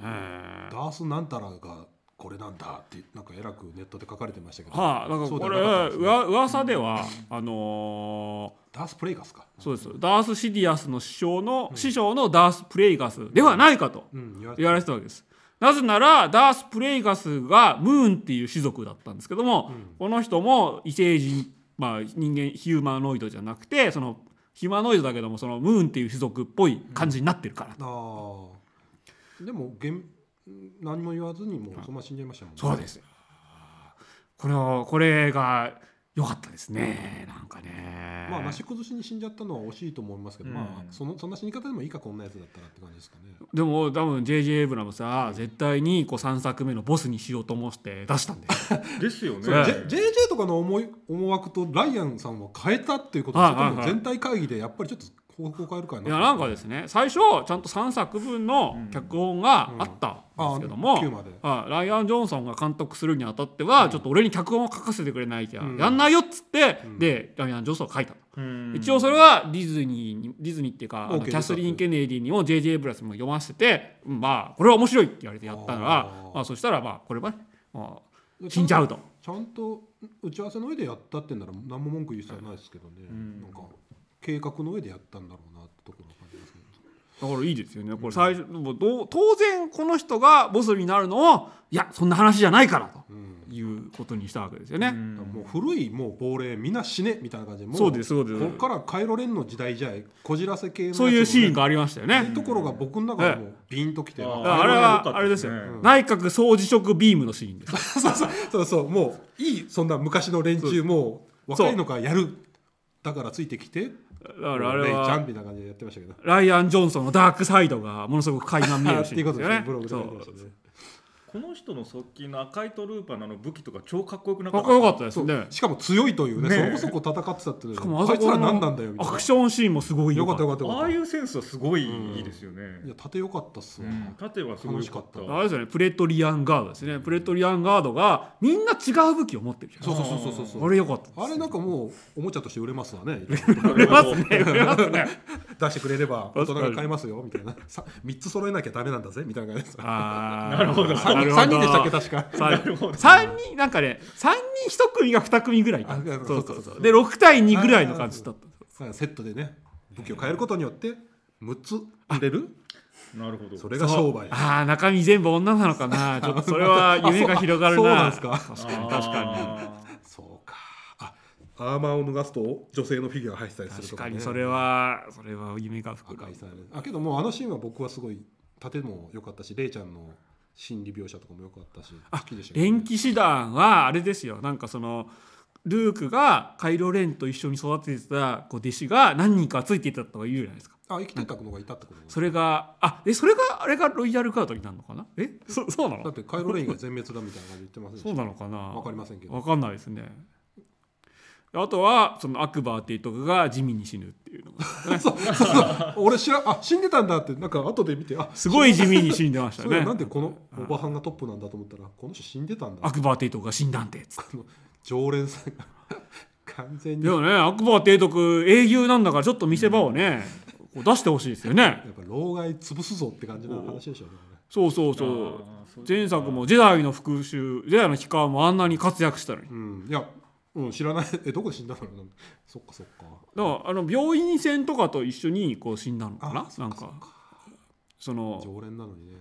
ダース・なんたらがこれなんだってなんか偉くネットで書かれてましたけど、はあ、なんかこれうわ、ね、噂では、うん、あのー、ダース・プレイガスかそうですダース・シディアスの師匠の、うん、師匠のダース・プレイガスではないかと言われてたわけです。なぜならダース・プレイガスがムーンっていう種族だったんですけども、うん、この人も異星人、まあ、人間ヒューマノイドじゃなくてそのヒューマノイドだけどもそのムーンっていう種族っぽい感じになってるから。うん、あでも何も言わずにもうそのまま死んじゃいましたもんね。そうですこれをこれが良かったですね、なんかね。まあ、なし崩しに死んじゃったのは惜しいと思いますけど、うん、まあ、その、そんな死に方でもいいか、こんなやつだったらって感じですかね。でも、多分 J. J. エイブラムさ、絶対に、こう三作目のボスにしようと思って出したんで。[LAUGHS] ですよね。J. J. とかの思い、思惑とライアンさんを変えたっていうこと。全体会議で、やっぱりちょっと。方向変えるかいやなんかですね最初ちゃんと3作分の脚本があったんですけども、ライアン・ジョンソンが監督するにあたっては、ちょっと俺に脚本を書かせてくれないきゃ、やんないよっつって、でライアン・ジョンソンが書いた、一応それはディズニーディズニーっていうか、キャスリーン・ケネディにも JJ エブラスも読ませてまあこれは面白いって言われてやったらまあ、そしたらまあこれはね、まあ、死んじゃうと。ちゃんと打ち合わせの上でやったってんなら何も文句言う必要ないですけどね、なんか計画の上でやったんだろうなってところを感じますけどだからいいですよねこれ最初、うん、当然この人がボスになるのをいやそんな話じゃないからと。いうことにしたわけですよね。うん、もう古いもう亡霊みんな死ねみたいな感じでもうそうですそうですここから帰イロレの時代じゃこじらせ系の、ね、そういうシーンがありましたよね。いいところが僕の中でもビンときて、うんあ、あれはあれですよ、ね、うん、内閣総辞職ビームのシーンです。[LAUGHS] そうそうそうそうもういいそんな昔の連中も若いのかやるだからついてきてだからあれはジャンピーな感じでやってましたけどライアン・ジョンソンのダークサイドがものすごく垣間見えるし、ね、っていうことですねブログで書いてましたねこの人の側近の赤いトルーパーの武器とか超かっこよくなかったかっこよかったですねしかも強いというねねそこそこ戦ってたってしかもあいつら何なんだよみたいなアクションシーンもすごいよかったよかったああいうセンスはすごいいいですよね、うん、いや縦良かったっすわ、うん、縦はすごいかったあれですよねプレトリアンガードですねプレトリアンガードがみんな違う武器を持ってるそうそうそうそうそうあれよかった、ね、あれなんかもうおもちゃとして売れますわね [LAUGHS] 売れますね売れますね [LAUGHS] 出してくれれば大人が買いますよみたいな 3, [LAUGHS] つ揃えなきゃダメなんだぜみたいな感じですああなるほどなる人でしたっけ確か三るほ人なんかね三人一組が二組ぐらいそうそうそうで六対二ぐらいの感じだったセットでね武器を変えることによって六つ入れるなるほどそれが商売ああ中身全部女なのかな [LAUGHS] ちょっとそれは夢が広がるなそうなんですか確かに確かにそうかアーマーを脱がすと女性のフィギュアが入ってたりするとか、ね、確かにそれはそれは夢が膨らあけどもうあのシーンは僕はすごい縦も良かったしレイちゃんの心理描写とかもよかったしあ好きでしたね、延期師団はあれですよなんかそのルークがカイロ・レンと一緒に育ててたこう弟子が何人かついていたとか言うじゃないですかあ生きてたのがいたってことそれがあえそれがあれがロイヤルカードになるのかなえ [LAUGHS] そそうなのだってカイロ・レンが全滅だみたいな感じ言ってませんでしそうなのかなわかりませんけどわかんないですねあとはそのアクバーっていうとこが地味に死ぬっていうのが、ね [LAUGHS] そうそう俺知らあ死んでたんだってなんか後で見てあすごい地味に死んでましたねなんでこのおばはんがトップなんだと思ったらこの人死んでたんだアだクバー提督が死んだんでっって常連さんが完全にでもねアクバー提督英雄なんだからちょっと見せ場をね、こう出してほしいですよねやっぱ老害潰すぞって感じの話でしょうねそうそうそう前作も「ジェダイの復讐」「ジェダイの帰還」もあんなに活躍したのにうんいやうん、知らない [LAUGHS] えどこで死んだの [LAUGHS] そっかそっかだからあの病院船とかと一緒にこう死んだのかななんかそっかかその常連なのにね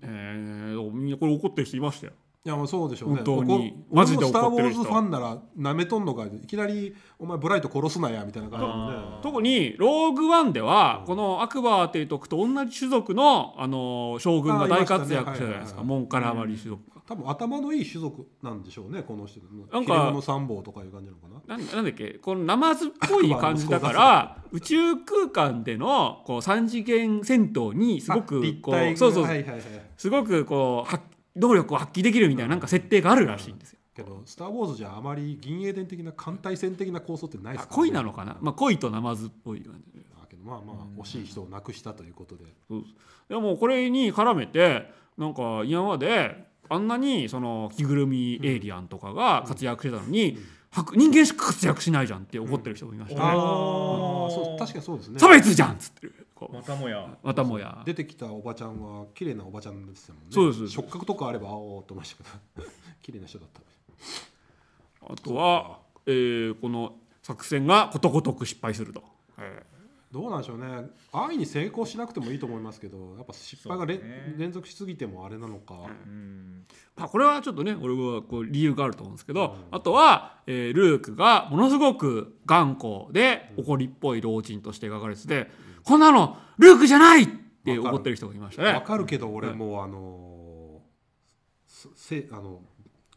えー、みんなこれ怒ってる人いましたよいやもうそうでしょうね本当にマジで俺も怒ってる人スター・ウォーズファンならなめとんのかいきなり「お前ブライト殺すなや」みたいな感じで特にローグワンでは、このアクバー提督と同じ種族の、あのー将軍が大活躍したじゃないですか、ねはいはいはいモンカラマリ種族が、多分頭のいい種族なんでしょうねこの人なんかの三宝とかいう感じなのかななんなんだっけこのナマズっぽい感じだから [LAUGHS] 宇宙空間でのこう三次元戦闘にすごくこうそうそう、はいはいはい、すごくこう動力を発揮できるみたいななんか設定があるらしいんですよ。けど「スター・ウォーズ」じゃあまり銀英伝的な艦隊戦的な構想ってないですか、ね、恋なのかな、まあ、恋とナマズっぽい感じけどまあまあ惜しい人を亡くしたということで。うん、でもこれに絡めてなんか今まであんなにその着ぐるみエイリアンとかが活躍してたのに、人間しか活躍しないじゃんって怒ってる人もいましたね。ああ、そう確かそうですね。差別じゃんっつってる。またもや。またもや。出てきたおばちゃんは綺麗なおばちゃんですもんね。そうです。触覚とかあればおおと思いましたけど、[LAUGHS] 綺麗な人だった。あとは、えー、この作戦がことごとく失敗すると。えーどうなんでしょうね安易に成功しなくてもいいと思いますけどやっぱ失敗が、ね、連続しすぎてもあれなのか、うんまあ、これはちょっとね俺はこう理由があると思うんですけど、うん、あとは、えー、ルークがものすごく頑固で怒りっぽい老人として描かれてて、うん、こんなのルークじゃないって怒ってる人がいましたね。わかるけど俺も、あのー、せあの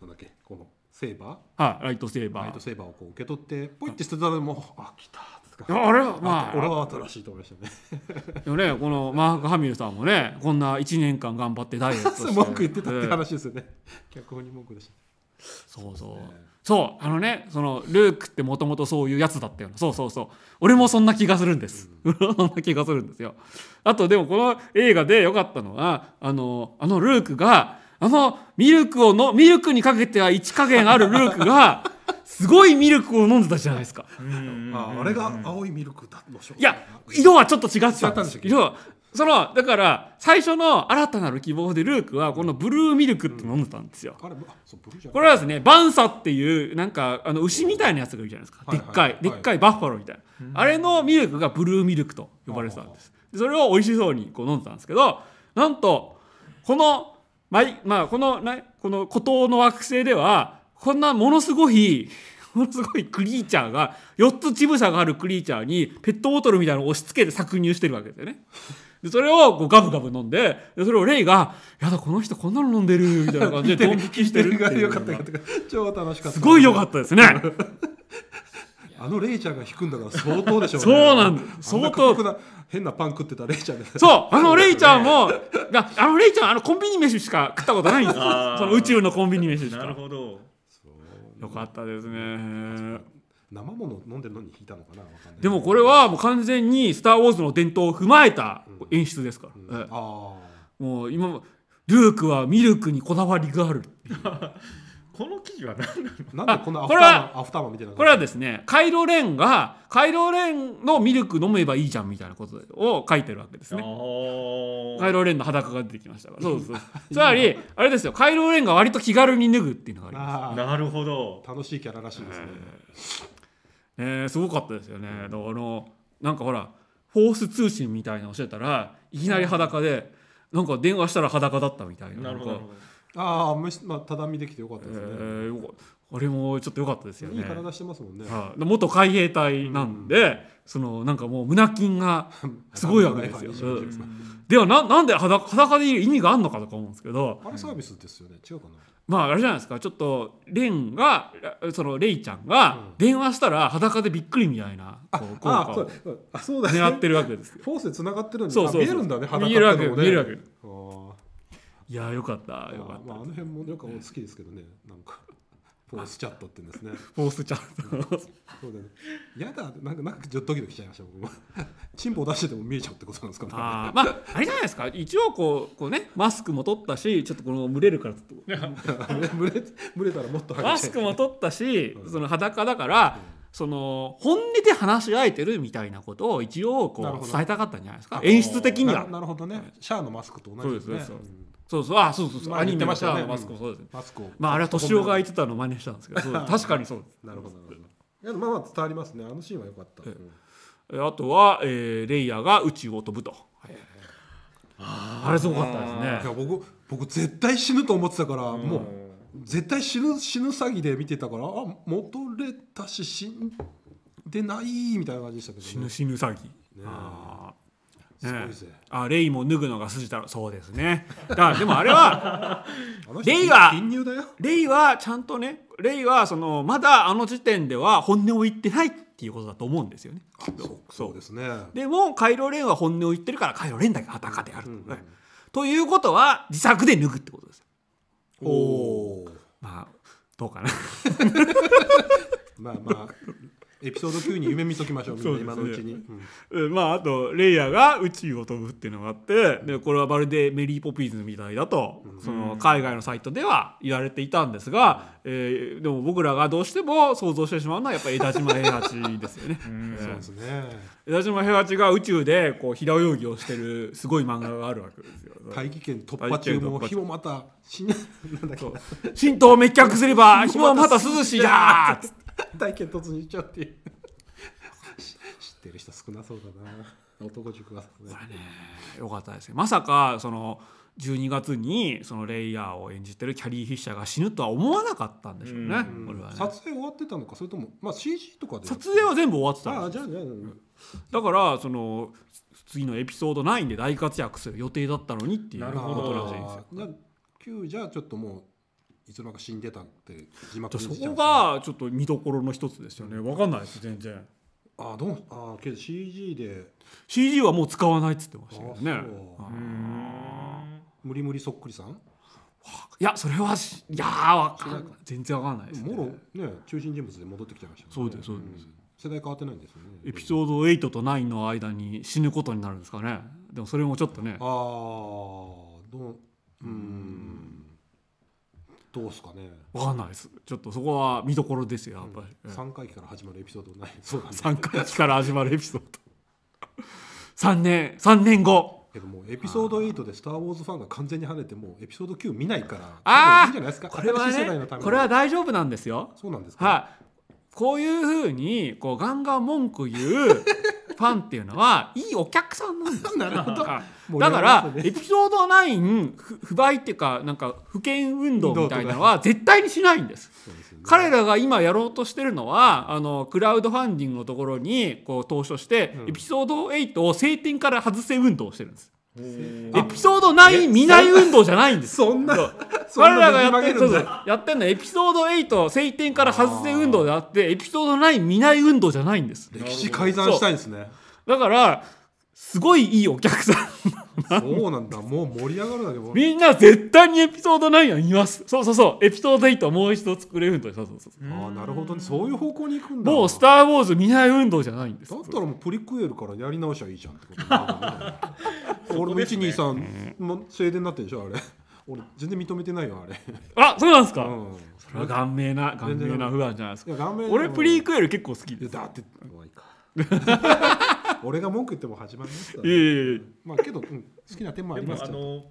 なんだっけこのセーバー、はい、ライトセーバーライトセーバーをこう受け取ってポイって捨てたらもうあ来たかあれまあ俺は新しいと思いましたねでもねこのマーク・ハミルさんもねこんな1年間頑張ってダイエットして [LAUGHS] 文句言ってたって話ですよね、脚本に文句でしたそうそう、ね、そうあのねそのルークってもともとそういうやつだったよそうそうそう俺もそんな気がするんです、うん、[LAUGHS] そんな気がするんですよあとでもこの映画で良かったのはあのあのルークがあのミルクをの、ミルクにかけては1加減あるルークが、[LAUGHS] すごいミルクを飲んでたじゃないですか。ああれが青いミルクだのいや、色はちょっと違ってた。た色は、その、だから、最初の新たなる希望でルークは、このブルーミルクって飲んでたんですよ。これはですね、バンサっていう、なんか、あの、牛みたいなやつがいるじゃないですか。でっかい、でっかいバッファローみたいな、あれのミルクがブルーミルクと呼ばれてたんです。それを美味しそうにこう飲んでたんですけど、なんと、このまあ、このねこの孤島の惑星ではこんなものすごい [LAUGHS] ものすごいクリーチャーが4つ乳房があるクリーチャーにペットボトルみたいなのを押し付けて搾乳してるわけですよね。でそれをこうガブガブ飲んででそれをレイが「やだこの人こんなの飲んでる」みたいな感じでドン引きしてるっ [LAUGHS] 超楽しかったすごい良かったですねあのレイちゃんが弾くんだから相当でしょう、ね、そうなんだ相当変なパン食ってたレイちゃんです。そうあのレイちゃんも、ね、[LAUGHS] あのレイちゃんあのコンビニ飯しか食ったことないんですその宇宙のコンビニ飯しかなるほどよかったですね生もの飲んでるのに引いたのかなでもこれはもう完全に「スター・ウォーズ」の伝統を踏まえた演出ですから、うんうん、もう今もルークはミルクにこだわりがある [LAUGHS] この記事は何なのなんでこんなアフターマンみたいなこれはですねカイロレンがカイロレンのミルク飲めばいいじゃんみたいなことを書いてるわけですねカイロレンの裸が出てきましたからそうそうつまりあれですよカイロレンが割と気軽に脱ぐっていうのがありますなるほど楽しいキャラらしいですね、えー、えー、すごかったですよね、うん、あのなんかほらフォース通信みたいなのしてたらいきなり裸で、なんか電話したら裸だったみたいななるほどなるほどああ、むし、まあ、畳できてよかったですね。えー、あれもちょっと良かったですよね。いい体してますもんね。はあ、元海兵隊なんで、うん、そのなんかもう胸筋が [LAUGHS] すごいわけですよ。うではなん、なんで裸裸でいる意味があるのかとか思うんですけど。あれサービスですよね。違うかな。まああれじゃないですか。ちょっとレンがそのレイちゃんが電話したら裸でびっくりみたいな、うん、こうだ、果狙ってるわけですフォースで繋がってるんで。そうそうそう見えるんだね。見えるわけ。見えるわけ。いやよかったよかった、まあ、あの辺もよく好きですけどねなんか [LAUGHS] フォースチャットって言うんですねフォースチャットそうだねやだなんかなんかちょっとドキドキしちゃいました僕も [LAUGHS] チンポを出してても見えちゃうってことなんですかねあまああれじゃないですか一応こうこうねマスクも取ったしちょっとこの蒸れるからちょっと [LAUGHS] 蒸れ蒸れたらもっとマスクも取ったし、その裸だから、うんその本音で話し合えてるみたいなことを一応こう伝えたかったんじゃないですか演出的にはなるほどねシャアのマスクと同じですねそうですそうです、うんそうそうあそうそうそう、あ、アニメました、マスクもそうです、ね、マスクまああれは敏夫が言ってたの真似したんですけど確かにそうですなるほどいやまあまあ伝わりますねあのシーンは良かった、うあとは、えレイヤーが宇宙を飛ぶと、はいあれすごかったですねいや僕僕絶対死ぬと思ってたから、もう絶対死ぬ死ぬ詐欺で見てたからあ戻れたし死んでないみたいな感じでしたけど、ね、死ぬ死ぬ詐欺、ああね、あレイも脱ぐのが筋だ。郎そうですねだからでもあれは [LAUGHS] レイはレイはちゃんとねレイはそのまだあの時点では本音を言ってないっていうことだと思うんですよねそうですねでもカイロ・レンは本音を言ってるからカイロ・レンだけ裸である、うんうん、ということは自作で脱ぐってことですおおまあどうかな [LAUGHS] まあまあエピソード9に夢見ときましょう、みん今のうちに。うん、まあ、あと、レイヤーが宇宙を飛ぶっていうのがあって、で、これはまるでメリーポピーズみたいだと、その、海外のサイトでは言われていたんですが、えー、でも僕らがどうしても想像してしまうのは、やっぱり江田島平八ですよね。そうですね。江田島平八が宇宙で、こう、平泳ぎをしてる、すごい漫画があるわけですよ。大気圏突破中も、日もまた、しん、なん浸透滅却すれば、日もまた涼しいだっつっ [LAUGHS] 体験突入しちゃうっていう [LAUGHS] 知ってる人少なそうだな男塾はさすこがれねよかったですねまさかその12月にそのレイヤーを演じてるキャリー・フィッシャーが死ぬとは思わなかったんでしょうねうんはね撮影終わってたのかそれともまあ CG とかで撮影は全部終わってたんですあじゃあじゃあ、だからその次のエピソード9で大活躍する予定だったのにっていうなるほどことらしいんですよ。じゃ9じゃあちょっともいつの間か死んでたって字幕そこがちょっと見どころの一つですよね分かんないです全然ああどうああけど CG で CG はもう使わないっつってましたけああ無理無理そっくりさんいやそれはいやわかん全然わかんないですねもろね中心人物で戻ってきちゃいました、ね、そうですそうです、世代変わってないんですよねエピソード8と9の間に死ぬことになるんですかねでもそれもちょっとねああどううんどうすかねわかんないですちょっとそこは見どころですよやっぱり、うん、回期から始まるエピソードないそうなん3回期から始まるエピソード三年三年後けどもうエピソード8で「スター・ウォーズ」ファンが完全に跳ねてもエピソード9見ないからああいいじゃないですかこれは、ね、これは大丈夫なんですよそうなんですか、はい、こういうふうにこうガンガン文句言う [LAUGHS] ファンっていうのはいいお客さんなんですなるほどだから、エピソード9不不買っていうかなんか不権運動みたいなのは絶対にしないんです。彼らが今やろうとしてるのはあのクラウドファンディングのところにこう投書して、うん、エピソード8を晴天から外せ運動をしてるんです。エピソード9見ない運動じゃないんですそんな我らがやってるそうやってんのエピソード8晴天から外せ運動であってエピソード9見ない運動じゃないんです歴史改ざんしたいんですねだからすごいいいお客さんそうなんだもう盛り上がるだけどみんな絶対にエピソード9や見ますそうそうそうエピソード8はもう一度作れる運動そうそうそうああなるほどねそういう方向に行くんだもう「スター・ウォーズ」見ない運動じゃないんですだったらもうプリクエルからやり直しゃいいじゃんってことだ、[LAUGHS] ね、俺も123、静電になってるでしょあれ俺全然認めてないよあれあそうなんですか、うん、それは顔面な顔面な不安じゃないですか俺プリクエル結構好きですだっていか [LAUGHS] 俺が文句言っても始まりますから、ね、いえいえまあけど、うん、好きな点もありますけど。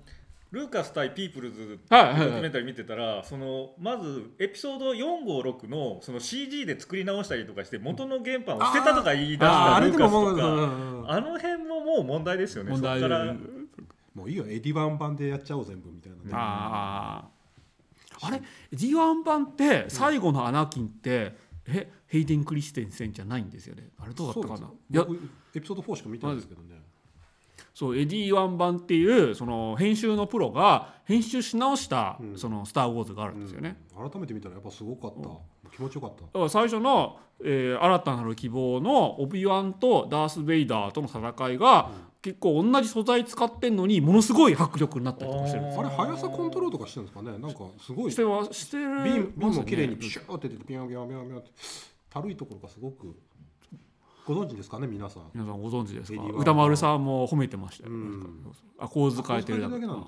ルーカス対ピープルズドキュメンタリー見てたら、はいはいはい、そのまずエピソード456のその CG で作り直したりとかして元の原版を捨てたとか言い出したルーカスとかあの辺ももう問題ですよねそからもういいよエディワン版でやっちゃおう全部みたいな、ね、ああれエディワン版って最後のアナキンって、うん、えヘイデン・クリステンセンじゃないんですよねあれどうだったかないやエピソード4しか見てないですけどねそうエディ・ワン版っていうその編集のプロが編集し直した「そのスター・ウォーズ」があるんですよね、うんうん、改めて見たらやっぱすごかった、うん、気持ちよかっただから最初の、えー「新たなる希望」のオビワンとダース・ベイダーとの戦いが、結構同じ素材使ってんのにものすごい迫力になったりとかしてるあれ速さコントロールとかしてるんですかねなんかすごいしてはしてるビームも綺麗にピシューって出てピヨンピヨンピヨンピヨンってたるいところがすごくご存知ですかね皆さん皆さんご存知ですか歌丸さんも褒めてましたよ、うん、あ構図変えてるだけなんだ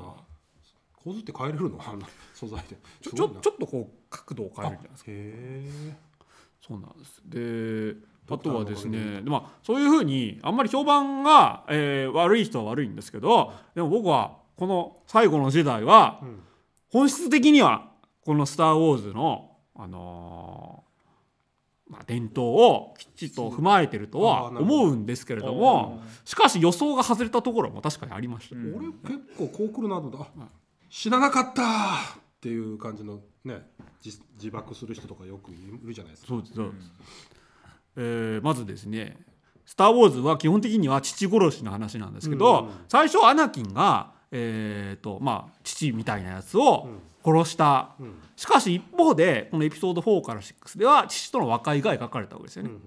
構図って変えれるのあんな素材でちょちょちょっとこう角度を変えるじゃないですかへそうなんですであとはですねまあ、そういうふうにあんまり評判が、えー、悪い人は悪いんですけどでも僕はこの最後の時代は、本質的にはこの「スター・ウォーズの」あのーまあ、伝統をきちっと踏まえてるとは思うんですけれどもしかし予想が外れたところも確かにありました、うん、俺結構こう来るなどだ、知らなかったっていう感じのね自爆する人とかよくいるじゃないですか。そうですそうです、うん、えー、まずですね「スター・ウォーズ」は基本的には父殺しの話なんですけど、うんうん、最初アナキンが、えーとまあ、父みたいなやつを、うん殺した、うん、しかし一方でこのエピソード4から6では父との和解が描かれたわけですよね。うん、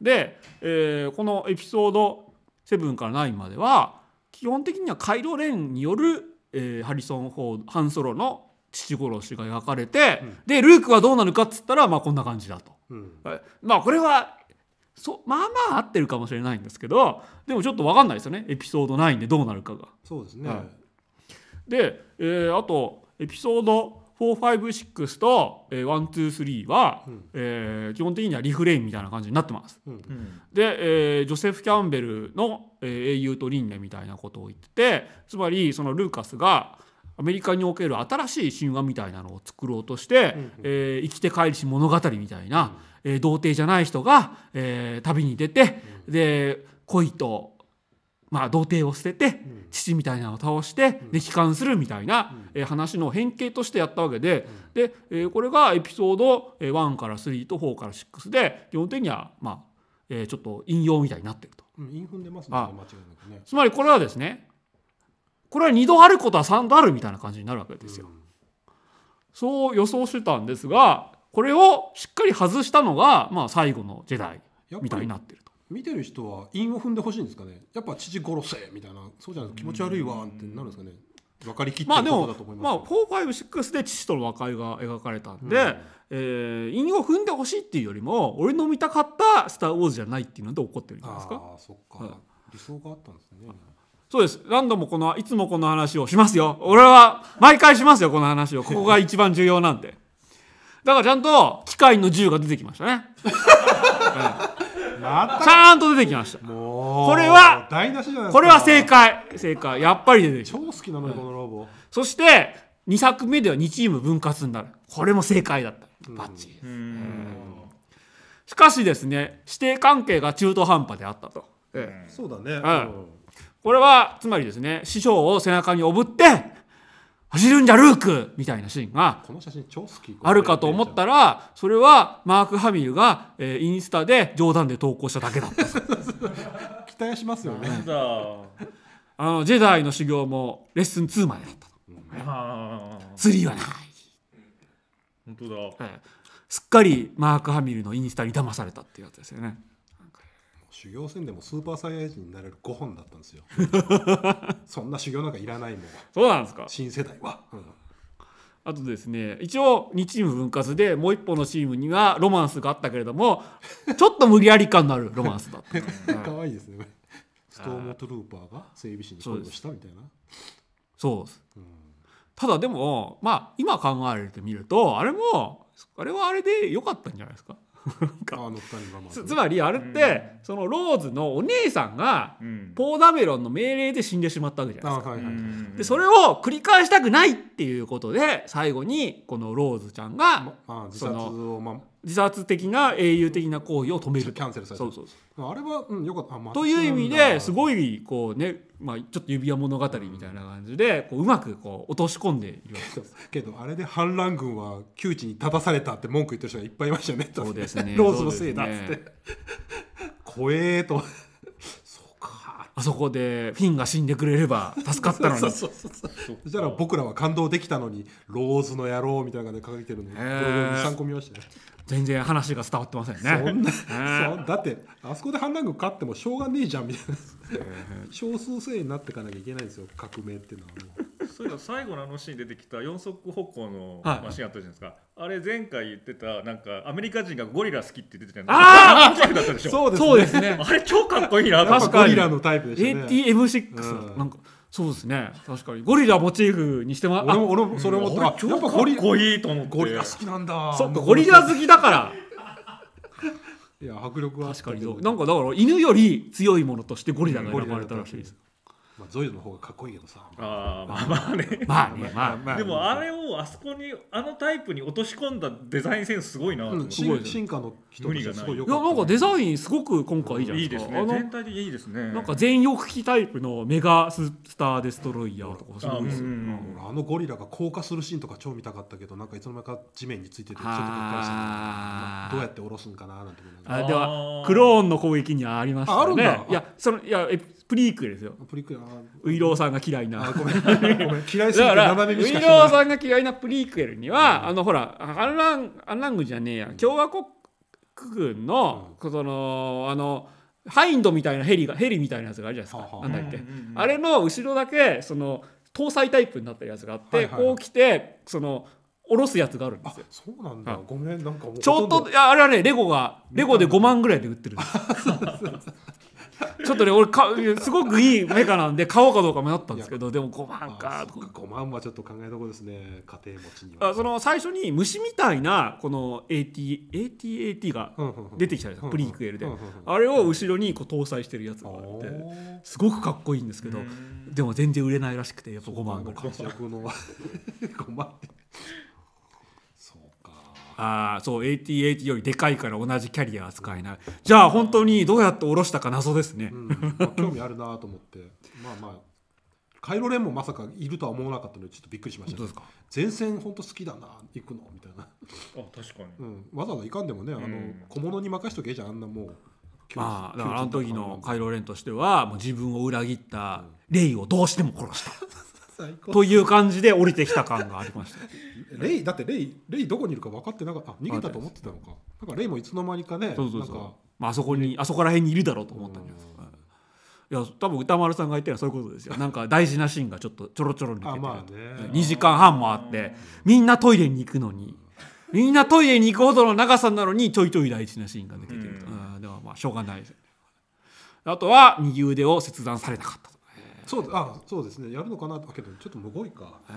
で、えー、このエピソード7から9までは基本的にはカイロ・レンによる、えー、ハリソン・フォーハンソロの父殺しが描かれて、うん、でルークはどうなるかっつったらまあこんな感じだと。まあこれはそまあまあ合ってるかもしれないんですけどでもちょっと分かんないですよねエピソード9でどうなるかが。そうですね、はい、で、えー、あとエピソード456と、えー、123は、うん、えー、基本的にはリフレインみたいな感じになってます。うん、で、えー、ジョセフ・キャンベルの、えー、英雄と輪廻みたいなことを言っててつまりそのルーカスがアメリカにおける新しい神話みたいなのを作ろうとして、うん、えー、生きて帰りし物語みたいな、うん、えー、童貞じゃない人が、えー、旅に出て、で恋とまあ、童貞を捨てて、父みたいなのを倒して、で帰還するみたいな、え話の変形としてやったわけで,、でえこれがエピソード1から3と4から6で基本的には、まあえちょっと引用みたいになってると。うん、引でますねつまりこれはですねこれは2度あることは3度あるみたいな感じになるわけですよ。そう予想してたんですがこれをしっかり外したのが、まあ、最後の時代みたいになってる。見てる人は韻を踏んでほしいんですかねやっぱ父殺せみたいなそうじゃないと気持ち悪いわってなるんですかね分かりきってることだと思いますまあでも、まあ、456で父との和解が描かれたんで、うん、えー、韻を踏んでほしいっていうよりも俺の見たかった「スター・ウォーズ」じゃないっていうので怒ってるんじゃないですかあそっか、うん、理想があったんですねそうです何度もこのいつもこの話をしますよ俺は毎回しますよこの話をここが一番重要なんでだからちゃんと機械の銃が出てきましたね、う [LAUGHS] んちゃんと出てきましたこれはこれは正解正解やっぱり出てきた超好きなのよこのロボ、うん、そして2作目では2チーム分割になるこれも正解だったバッチリです、しかしですね指定関係が中途半端であったと、ええ、そうだね、うん、これはつまりですね師匠を背中におぶって走るんじゃルークみたいなシーンがあるかと思ったらそれはマーク・ハミルが、えー、インスタで冗談で投稿しただけだった [LAUGHS] 期待しますよねあのジェダイの修行もレッスン2までだったの、うん、はない本当だ、はい、すっかりマーク・ハミルのインスタに騙されたっていうやつですよね修行せんでもスーパーサイヤ人になれる5本だったんですよ [LAUGHS] そんな修行なんかいらないもんそうなんですか新世代は、うん、あとですね一応2チーム分割でもう一方のチームにはロマンスがあったけれども [LAUGHS] ちょっと無理やり感のあるロマンスだった、可 [LAUGHS] 愛いですねストームトルーパーが整備士に恋をしたみたいなそうです、うん、ただでもまあ今考えてみるとあれもあれはあれで良かったんじゃないですかつまりあれって、そのローズのお姉さんが、ポー・ダメロンの命令で死んでしまったわけじゃないですか。でそれを繰り返したくないっていうことで最後にこのローズちゃんが、自殺を自殺的な英雄的な行為を止めるキャンセルされたそうそうそうあれは、うん、よかった、まあ、という意味ですごいこうねまあ、ちょっと指輪物語みたいな感じでこううまくこう落とし込んでいるわけですけどあれで反乱軍は窮地に立たされたって文句言ってる人がいっぱいいましたよねそうですね [LAUGHS] ローズのせいだっつって、ね、怖えとそうかあそこでフィンが死んでくれれば助かったのに [LAUGHS] そしたら僕らは感動できたのにローズの野郎みたいな感じで書かれてるのに参考見ましたね全然話が伝わってませんねそんな、えー、だってあそこで反乱軍勝ってもしょうがねえじゃんみたいな、えー、少数制になっていかなきゃいけないんですよ革命っていうのはもう。そういえば最後のあのシーン出てきた四足歩行のマシンあったじゃないですか、はい、あれ前回言ってたなんかアメリカ人がゴリラ好きって出てたのああそうですね、あれ超かっこいいな確かにゴリラのタイプでしたね ATM6、うん、なんかそうですね確かにゴリラモチーフにしても俺も俺もそれ思ったら、うん、やっぱゴリラいいと思っゴリラ好きなんだそっかゴリラ好きだからいや迫力は確かになんかだから犬より強いものとしてゴリラが選ばれたらしいです、まあ、ゾイドの方がかっこいいけどさあ、まあ、まあねまあねまあまあでもあれをあそこにあのタイプに落とし込んだデザインセンスすごいな、すごい、進化の人がすごいよかった、ね、いやなんかデザインすごく今回いいじゃないですか、うん、いいですね全体でいいですねなんか全翼機タイプのメガスターデストロイヤーとかすごいですよ、うんあのゴリラが降下するシーンとか超見たかったけどなんかいつの間にか地面についててちょっとかっかりしどうやって下ろすんかななんてあではクローンの攻撃にはありますよねいやそのいやプリークですよプリークウイローさんが嫌いなごめん嫌いすぎて斜めにしかウイローさんが嫌いなプリークエルには、あのほらアンランアンラングじゃねえや共和国軍の、そのあのハインドみたいなヘリがヘリみたいなやつがあるじゃないですか、はなんだっけ、あれの後ろだけその搭載タイプになってるやつがあって、こう来てその下ろすやつがあるんですよそうなんだ、ごめんなんかもうちょっといやあれはねレゴがレゴで5万ぐらいで売ってるんですちょっとね俺かすごくいいメーカーなんで買おうかどうか迷ったんですけどでも5万かとか5万はちょっと考えどころですね家庭持ちにはあその最初に虫みたいなこの ATATAT AT が出てきたんですよプリークエルであれを後ろにこう搭載してるやつがあってすごくかっこいいんですけどでも全然売れないらしくてやっぱ5万ぐらい。の5万 [LAUGHS] あそう AT80 よりでかいから同じキャリア扱えない、じゃあ本当にどうやって下ろしたか謎ですね、うんまあ、興味あるなと思ってまあまあカイロレンもまさかいるとは思わなかったのでちょっとびっくりしました、ね、前線本当好きだな行くのみたいなあ確かに、うん、わざわざ行かんでもねあの、小物に任しとけじゃんあんなもうまあだからあの時のカイロレンとしてはもう自分を裏切ったレイをどうしても殺したという感じで降りてきた感がありました [LAUGHS] レイだってレイレイどこにいるか分かってなかった逃げたと思ってたのかなんかレイもいつの間にかねそうそうそうまあ、あそこにあそこら辺にいるだろうと思ったんいですいや多分歌丸さんが言ったらそういうことですよなんか大事なシーンがちょっとちょろちょろ抜けてる、まあ2時間半もあってみんなトイレに行くのにみんなトイレに行くほどの長さなのにちょいちょい大事なシーンが抜けてると、ではまあしょうがないですあとは右腕を切断されなかったそうあそうですねやるのかなけどちょっとむごいか、え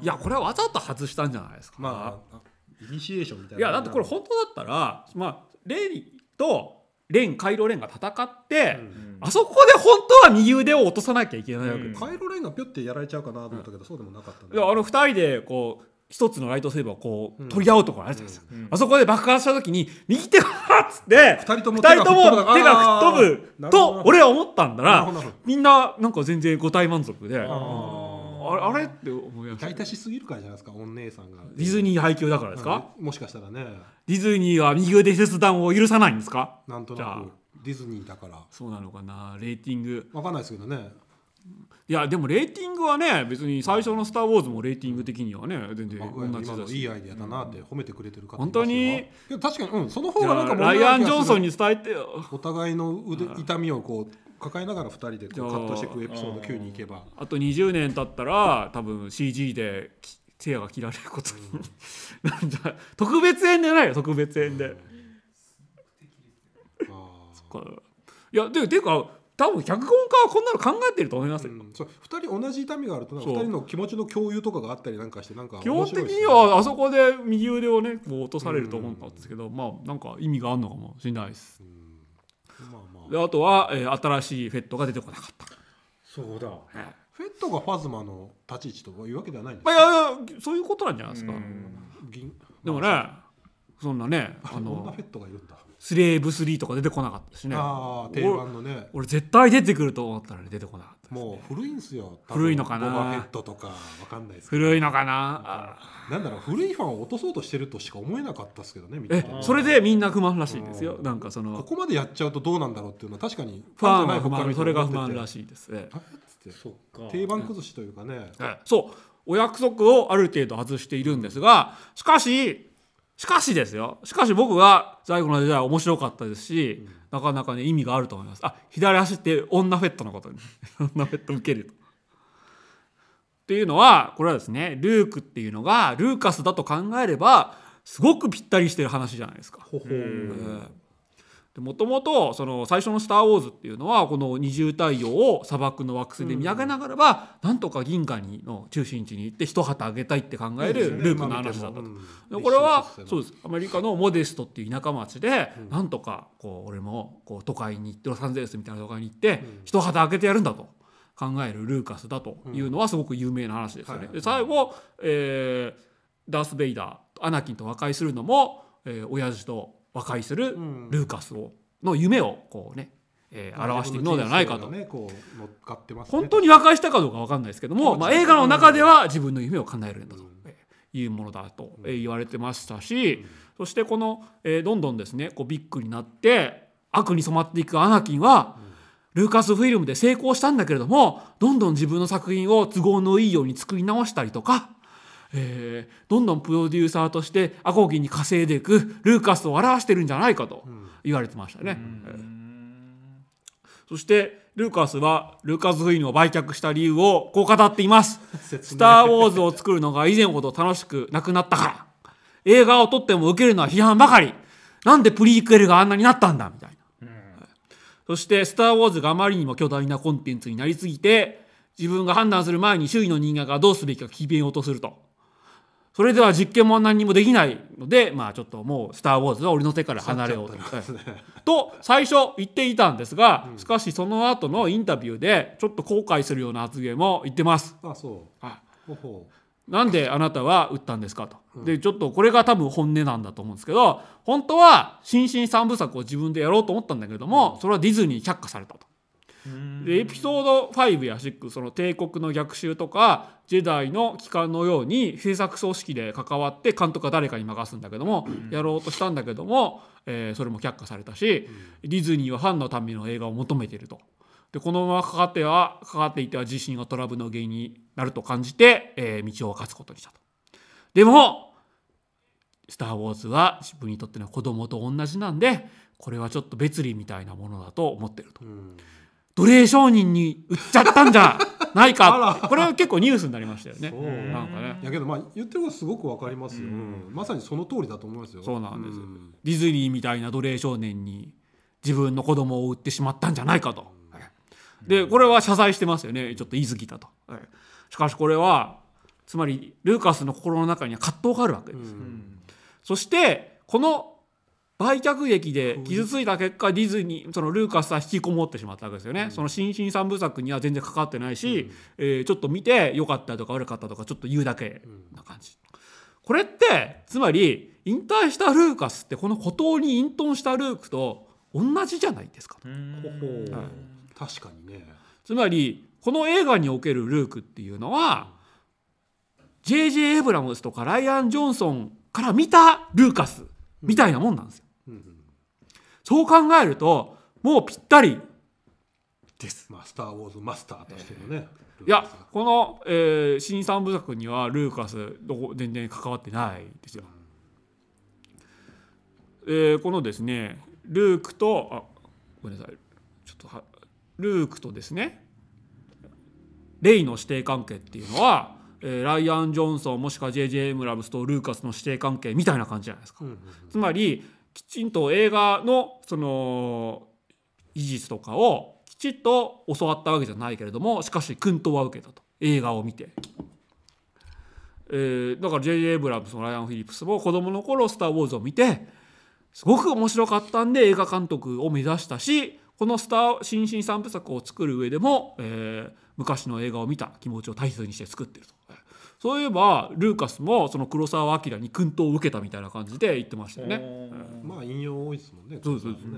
ー、いやこれはわざと外したんじゃないですかまあイニシエーションみたいないやだってこれ本当だったらまあレイとレンカイロレンが戦って、うん、あそこで本当は右腕を落とさなきゃいけないわけ、うん、カイロレンがぴょってやられちゃうかなと思ったけど、うん、そうでもなかったいやあの二人でこう一つのライトセーバーをこう取り合うところあるじゃないですか、あそこで爆発した時に右手がっつって2人とも手が吹っ飛ぶと俺は思ったんだらみんななんか全然五体満足で。あれあれって思いました大しすぎるからじゃないですかお姉さんがディズニー配給だからですか、もしかしたらねディズニーは右腕切断を許さないんですかなんとなくディズニーだからそうなのかなレーティング分かんないですけどねいやでもレーティングはね別に最初の「スター・ウォーズ」もレーティング的にはね全然同じだしいいアイディアだなって褒めてくれてる方本当に確かに、うん、その方がなんかライアン・ジョンソンに伝えてよお互いの腕痛みをこう抱えながら2人でこうカットしていくエピソード9に行けばあと20年経ったら多分 CG でせいやが切られることに、うん、なんじゃ特別編でないよ特別演で、うん、ああそっかいやでていうか多分脚本家はこんなの考えてると思いますよ、うん、そう2人同じ痛みがあるとな2人の気持ちの共有とかがあったりなんかしてなんか、ね、基本的にはあそこで右腕をねこう落とされると思うんですけど、まあなんか意味があるのかもしれないです、まあまあ、であとは、えー、新しいフェットが出てこなかったそうだ、ねフェットがファズマの立ち位置というわけではないんですか、まあ、いややそういうことなんじゃないですか。でもね、そんなね、あのフェットがいるんだ。スレーブスリーとか出てこなかったしねああ定番のね俺絶対出てくると思ったのに出てこなかった、ね、もう古いんすよ古いのかなボバヘッドとかわかんないです古いのかななんだろう古いファンを落とそうとしてるとしか思えなかったですけどねえそれでみんな不満らしいんですよなんかそのここまでやっちゃうとどうなんだろうっていうのは確かにファンが不満それが不満らしいですね定番崩しというかね、えそうお約束をある程度外しているんですがしかししかしですよしかし僕が最後の時代は面白かったですし、うん、なかなかね意味があると思いますあ左足って女フェットのことに [LAUGHS] 女フェット受けると。っていうのはこれはですねルークっていうのがルーカスだと考えればすごくぴったりしてる話じゃないですか。ほほもともと最初の「スター・ウォーズ」っていうのはこの二重太陽を砂漠の惑星で見上げながらば、なんとか銀河にの中心地に行って一旗あげたいって考えるループの話だったと、これはそうですアメリカのモデストっていう田舎町で、なんとかこう俺もこう都会に行ってロサンゼルスみたいな都会に行って一旗あげてやるんだと。考えるルーカスだというのはすごく有名な話ですよね。で最後、えー、ダース・ベイダーアナキンと和解するのも、え親父と和解するルーカスをの夢をこうねえ表しているのではないかと、本当に和解したかどうか分かんないですけども、まあ、映画の中では自分の夢を叶えるんだと。いうものだと言われてましたし、そしてこの、えどんどんですねこうビッグになって悪に染まっていくアナキンは、ルーカスフィルムで成功したんだけれどもどんどん自分の作品を都合のいいように作り直したりとかえー、どんどんプロデューサーとしてアコギに稼いでいくルーカスを表してるんじゃないかと言われてましたね。そしてルーカスはルーカス・ィインを売却した理由をこう語っています。スター・ウォーズを作るのが以前ほど楽しくなくなったから映画を撮っても受けるのは批判ばかりなんでプリークエルがあんなになったんだみたいな、そして「スター・ウォーズ」があまりにも巨大なコンテンツになりすぎて自分が判断する前に周囲の人間がどうすべきか決めようとするとそれでは実験も何にもできないので、まあ、ちょっともう「スター・ウォーズ」は俺の手から離れようと,、と最初言っていたんですが、しかしその後のインタビューでちょっと後悔するような発言も言ってます。あそうあなんであなたは打ったんですかと、うん、でちょっとこれが多分本音なんだと思うんですけど本当は新進三部作を自分でやろうと思ったんだけども、うん、それはディズニー却下されたと、でエピソード5や6その帝国の逆襲とかジェダイの帰還のように制作組織で関わって監督は誰かに任すんだけども、うん、やろうとしたんだけども、えー、それも却下されたし、うん、ディズニーはファンのための映画を求めていると。でこのままかかってはかかっていては自身がトラブルの原因になると感じて、えー、道を分かつことにしたと。でも「スター・ウォーズ」は自分にとっての子供と同じなんでこれはちょっと別離みたいなものだと思ってると。うん奴隷商人に売っちゃったんじゃないかこれは結構ニュースになりましたよね。なんかね。やけどまあ言ってることすごくわかりますよ、うんまさにその通りだと思いますよ。そうなんです、うん、ディズニーみたいな奴隷少年に自分の子供を売ってしまったんじゃないかと。でこれは謝罪してますよねちょっと言い過ぎたと。しかしこれはつまりルーカスの心の中には葛藤があるわけです。そしてこの売却益で傷ついた結果ディズニーそのルーカスは引きこもってしまったわけですよね、うん、その新進三部作には全然関わってないし、うん、えー、ちょっと見て良かったとか悪かったとかちょっと言うだけな感じ、うん、これってつまり引退したルーカスってこの孤島に隠遁したルークと同じじゃないですか、はい、確かにねつまりこの映画におけるルークっていうのは J.J. エブラムスとかライアン・ジョンソンから見たルーカスみたいなもんなんですよそう考えるともうぴったりです。まあ、スター・ウォーズマスターとしてのね。いやこの、えー、新三部作にはルーカスどこ全然関わってないですよ。うえー、このですねルークとあごめんなさいちょっとはルークとですねレイの師弟関係っていうのは、えー、ライアン・ジョンソンもしくは J.J. エムラブスとルーカスの師弟関係みたいな感じじゃないですか。うんうんうん、つまりきちんと映画のその技術とかをきちっと教わったわけじゃないけれどもしかし薫陶は受けたと映画を見て。えー、だから J.J. エブラムスもライアン・フィリップスも子供の頃「スター・ウォーズ」を見てすごく面白かったんで映画監督を目指したしこのスター新進三部作を作る上でも、えー、昔の映画を見た気持ちを大切にして作ってると。そういえばルーカスもその黒澤明に薫陶を受けたみたいな感じで言ってましたよね。うん、まあ引用多いですもんね。そうそうそう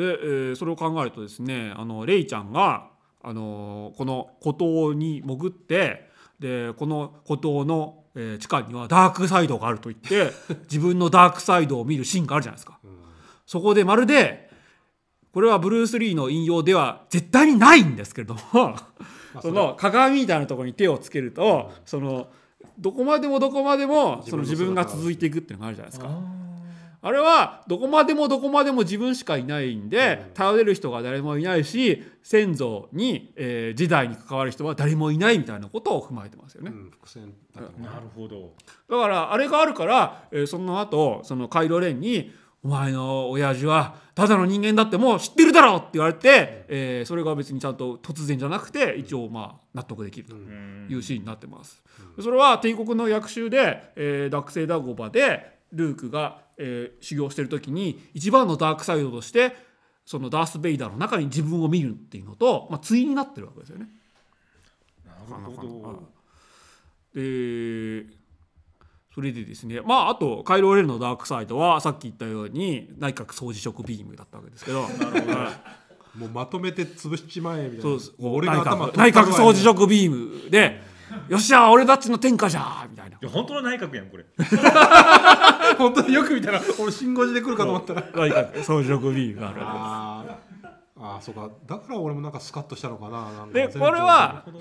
ね。で、えー、それを考えるとですね、あのレイちゃんがあのー、この孤島に潜って、でこの孤島の、えー、地下にはダークサイドがあると言って、[LAUGHS] 自分のダークサイドを見るシーンがあるじゃないですか。うん、そこでまるでこれはブルース・リーの引用では絶対にないんですけれどもその鏡みたいなところに手をつけると、そのどこまでもどこまでもその自分が続いていくっていうのがあるじゃないですか。あれはどこまでもどこまでも自分しかいないんで頼れる人が誰もいないし先祖に、えー、時代に関わる人は誰もいないみたいなことを踏まえてますよね。うん、伏線だなるほどだからあれがあるから、えー、その後そのカイロ・レンにお前の親父はただの人間だってもう知ってるだろ!」って言われて、えー、それが別にちゃんと突然じゃなくて一応まあ納得できるというシーンになってます。それは帝国の役襲で、えー、ダクダゴバでルークが、えー、修行してる時に一番のダークサイドとしてそのダース・ベイダーの中に自分を見るっていうのと、まあ、対になってるわけですよね。なるほど。でそれでですねまああとカイロ・オレルのダークサイドはさっき言ったように内閣総辞職ビームだったわけですけど。[LAUGHS] もうまとめて潰しちまえみたいなそうです俺が頭内閣総辞職ビームで、よっしゃ俺たちの天下じゃみたいないや本当の内閣やんこれ [LAUGHS] 本当によく見たら俺信号寺で来るかと思ったら内閣総辞職ビームがあるわけですああそうかだから俺もなんかスカッとしたのかなでこれは、ね、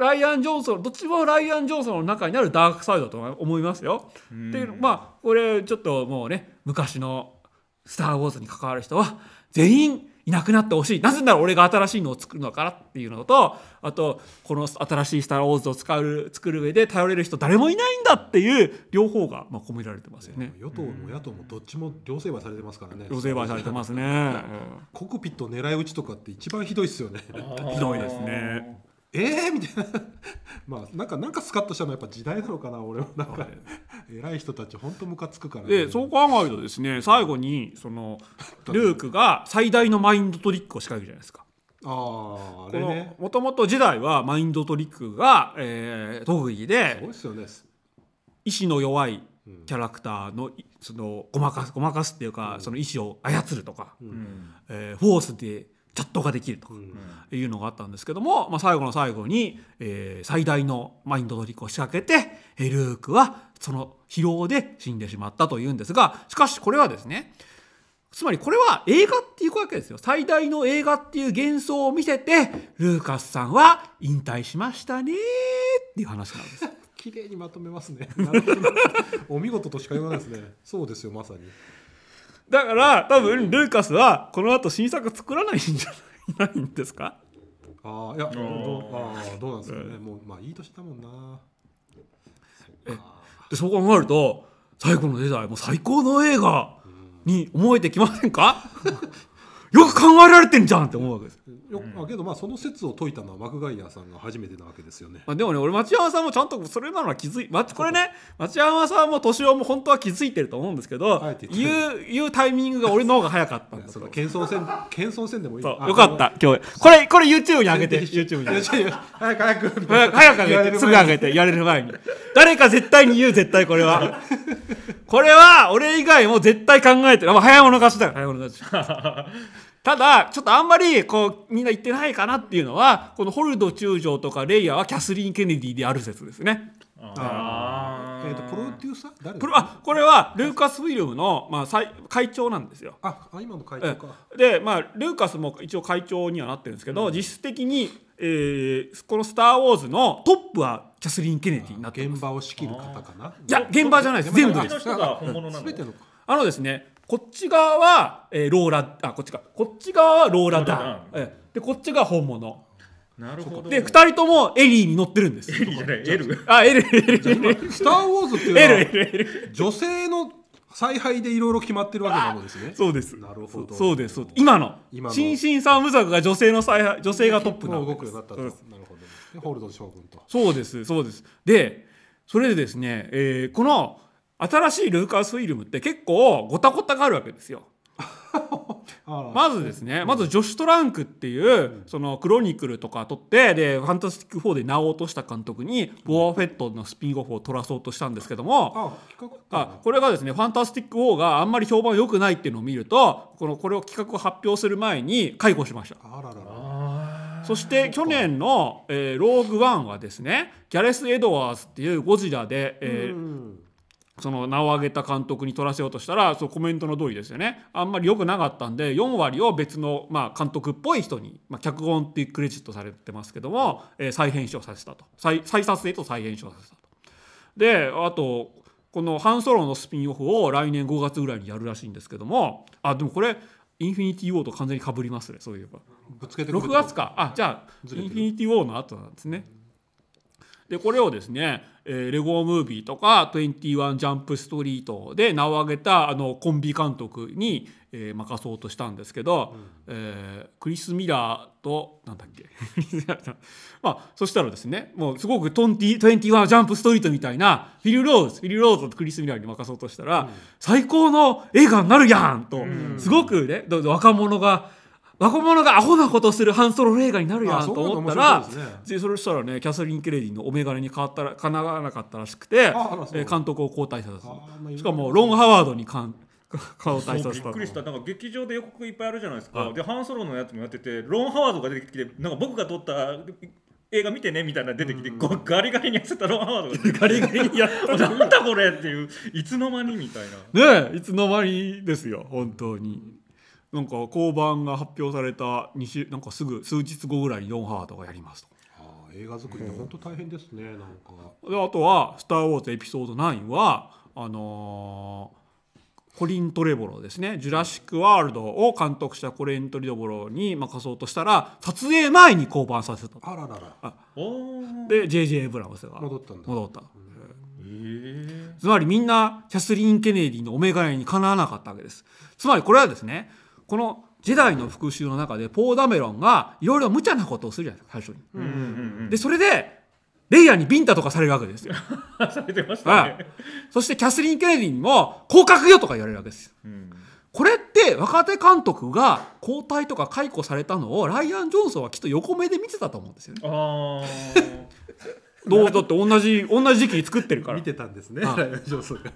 ライアン・ジョンソンどっちもライアン・ジョンソンの中にあるダークサイドだと思いますよ。っていうまあこれちょっともうね昔の「スター・ウォーズ」に関わる人は全員いなくなってほしいなぜなら俺が新しいのを作るのからっていうのとあとこの新しい「スター・ウォーズ」を使う作る上で頼れる人誰もいないんだっていう両方がまあ込められてますよね与党も野党もどっちも両成敗されてますからね両成敗されてますね、コクピット狙い撃ちとかって一番ひどいですよねひどいですねえー、みたいな [LAUGHS] まあなんかなんかスカッとしたのはやっぱ時代なのかな俺はなんか、はい、偉い人たち本当ムカつくから、ね、でそう考えるとですね最後にその [LAUGHS] ルークが最大のマインドトリックを仕掛けるじゃないですか。ああれもともと時代はマインドトリックが、えー、特技でですよ、ね、意志の弱いキャラクターのそのごまかすごまかすっていうか、うん、その意志を操るとか、うん、えー、フォースでチャットができるというのがあったんですけども、まあ、最後の最後に、えー、最大のマインドトリックを仕掛けてルークはその疲労で死んでしまったというんですがしかしこれはですねつまりこれは映画っていうわけですよ最大の映画っていう幻想を見せてルーカスさんは引退しましたねっていう話なんです。[LAUGHS] 綺麗にまとめますね。お見事としか言わないですね。そうですよ、まさに。だから多分ルーカスはこの後新作作らないんじゃないんですかああいやどうあどうなんですかね、うん、もうまあいい年だもんなでそう考えると最後のデザインも最高の映画に思えてきませんか、[LAUGHS] よく考えられてんじゃんって思うわけです、ようけどまあその説を解いたのはマクガイアさんが初めてなわけですよね、まあ、でもね俺町山さんもちゃんとそれなのは気づい、ま、これね町山さんも年男も本当は気づいてると思うんですけど言う言うタイミングが俺の方が早かったんだと謙遜せん謙遜せんでもいいよかった今日これこれ YouTube に上げて [LAUGHS] YouTube に上げて早く早く早く上げてすぐ上げて [LAUGHS] やれる前に誰か絶対に言う絶対これはこれは俺以外も絶対考えてる。まあ、早物勝ちだよ、早物勝ち。[LAUGHS] ただ、ちょっとあんまり、こう、みんな言ってないかなっていうのは、このホルド中将とかレイヤーはキャスリン・ケネディである説ですね。あえーと、プロデューサー誰プロあこれはルーカス・ウィルムの、まあ、会長なんですよ。あ今も会長かで、まあ、ルーカスも一応会長にはなってるんですけど、うん、実質的にえー、この「スター・ウォーズ」のトップはキャスリン・ケネディになって現場を仕切る方かないや現場じゃないです全部ですあのですねこっち側は、えー、ローラあこっちかこっち側はローラダーン、えー、でこっちが本物なるほど。で、二人ともエリーに乗ってるんです。エリーじゃない、エル。あ、エル、エル。スター・ウォーズってエうの女性の采配でいろいろ決まってるわけなのですね。そうです。なるほど。そうです。です今の今の新進さん無作が女性の采配女性がトップなの。動くようになったと。なるほど。ホールド将軍と。そうです。そうです。で、それでですね、えー、この新しいルーカスフィルムって結構ごたごたがあるわけですよ。まずですね、まずジョシュ・トランクっていう、そのクロニクルとか撮ってで「ファンタスティック4」で名を落とした監督にボアフェットのスピンオフを撮らそうとしたんですけどもあこれがですね「ファンタスティック4」があんまり評判良くないっていうのを見るとこのこれを企画を発表する前に解雇しました。あらららそして去年の、えー、ローグワンはですねギャレス・エドワーズっていうゴジラで、えー、その名を挙げた監督に取らせようとしたらそうコメントの通りですよねあんまり良くなかったんで4割を別の、まあ、監督っぽい人に、まあ、脚本ってクレジットされてますけども、え再編集させたと再再撮影と再編集させたと。であとこの「ハンソロ」のスピンオフを来年5月ぐらいにやるらしいんですけどもあでもこれインフィニティ・ウォーと完全にかぶりますねそういえばぶ6月かあじゃあインフィニティ・ウォーの後なんですねでこれをですね、えー、レゴムービーとか21ジャンプストリートで名を挙げたあのコンビ監督に、えー、任そうとしたんですけど、うん、えー、クリス・ミラーとなんだっけまあそしたらですねもうすごく2 21ジャンプストリートみたいなフィル・ローズフィル・ローズとクリス・ミラーに任そうとしたら、うん、最高の映画になるやんと、うん、すごくね若者が若者がアホなことするハンソロ映画になるやんと思ったらで、それしたらねキャサリン・ケレディのお眼鏡に変わったらかなわなかったらしくて、え監督を交代させたしかもロン・ハワードにかん顔対策びっくりしたなんか劇場で予告いっぱいあるじゃないですか、はい、でハンソロのやつもやっててロン・ハワードが出てきてなんか僕が撮った映画見てねみたいな出てきて、こガリガリにやってたロン・ハワードがガリガリにやった [LAUGHS] なんだこれっていういつの間にみたいなねいつの間にですよ本当に。なんか交番が発表された2なんかすぐ数日後ぐらいにハート」がやりますと。あ映画作りって本当大変ですね、うん、なんかであとは「スター・ウォーズエピソード9は」あのー、コリン・トレボロですね「ジュラシック・ワールド」を監督したコリン・トレボロに任そうとしたら撮影前に降板させたあらららあで J.J. エブラムスが戻ったんだ戻った、つまりみんなキャスリン・ケネディのお眼鏡にかなわなかったわけですつまりこれはですねこの時代の復讐の中でポー・ダメロンがいろいろ無茶なことをするじゃないですか最初に。でそれでレイヤーにビンタとかされるわけですよ。されてましたね、そしてキャスリン・ケネディにも「降格よ」とか言われるわけですよ。うんこれって若手監督が交代とか解雇されたのをライアン・ジョンソンはきっと横目で見てたと思うんですよね。あどうだって同じ同じ時期に作ってるから。見てたんですね、ああライアン・ジョンソンが。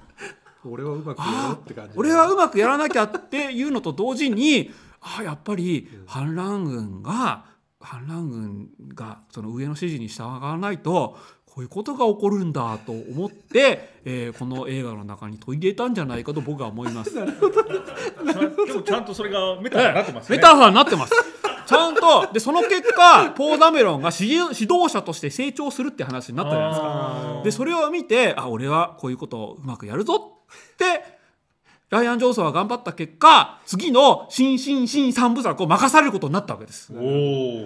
俺はうまくやろうって感じ俺はうまくやらなきゃっていうのと同時にあやっぱり反乱軍が反乱軍がその上の指示に従わないとこういうことが起こるんだと思って、えー、この映画の中に取り入れたんじゃないかと僕は思います。[LAUGHS] なるほど。でもちゃんとそれがメタファーになってます、ね、メタファーになってます。ちゃんとでその結果ポー・ダメロンが指導者として成長するって話になったじゃないですかでそれを見てあ俺はこういうことをうまくやるぞってライアン・ジョンソンは頑張った結果、次の新新新三部作を任されることになったわけです。お映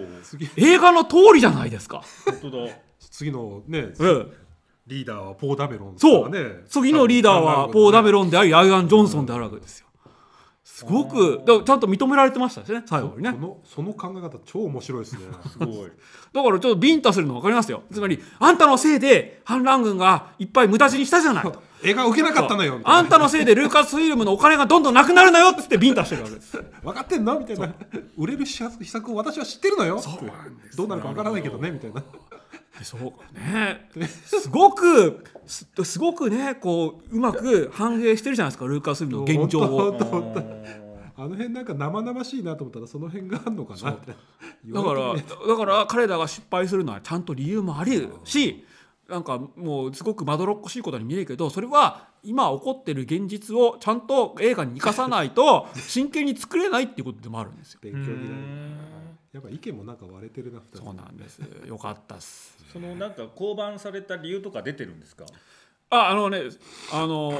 画の通りじゃないですか。本当だ。次のね、うん、リーダーはポー・ダメロン、ね、そう。次のリーダーはポー・ダメロンであり、ライアン・ジョンソンであるわけですよ。すごくだちゃんと認められてましたしね最後にねそのその考え方超面白いですね [LAUGHS] すごいだからちょっとビンタするの分かりますよつまりあんたのせいで反乱軍がいっぱい無駄死にしたじゃない [LAUGHS] 映画受けなかったのよあんたのせいでルーカスフィルムのお金がどんどんなくなるのよっつってビンタしてるわけです分かってんなみたいな売れる秘策を私は知ってるのよそうなんです、どうなるか分からないけどねみたいなそうねすごくすすごくねこううまく反映してるじゃないですかルーカス・フィルムの現状を。あの辺なんか生々しいなと思ったらその辺があるのかなってだからだから彼らが失敗するのはちゃんと理由もありるしなんかもうすごくまどろっこしいことに見えるけどそれは今起こってる現実をちゃんと映画に生かさないと [LAUGHS] 真剣に作れないっていうことでもあるんですよ。勉強になるやっぱ意見もなんか割れてるな2人そうなんですよかったっすそのなんか降板された理由とか出てるんですかああのねあの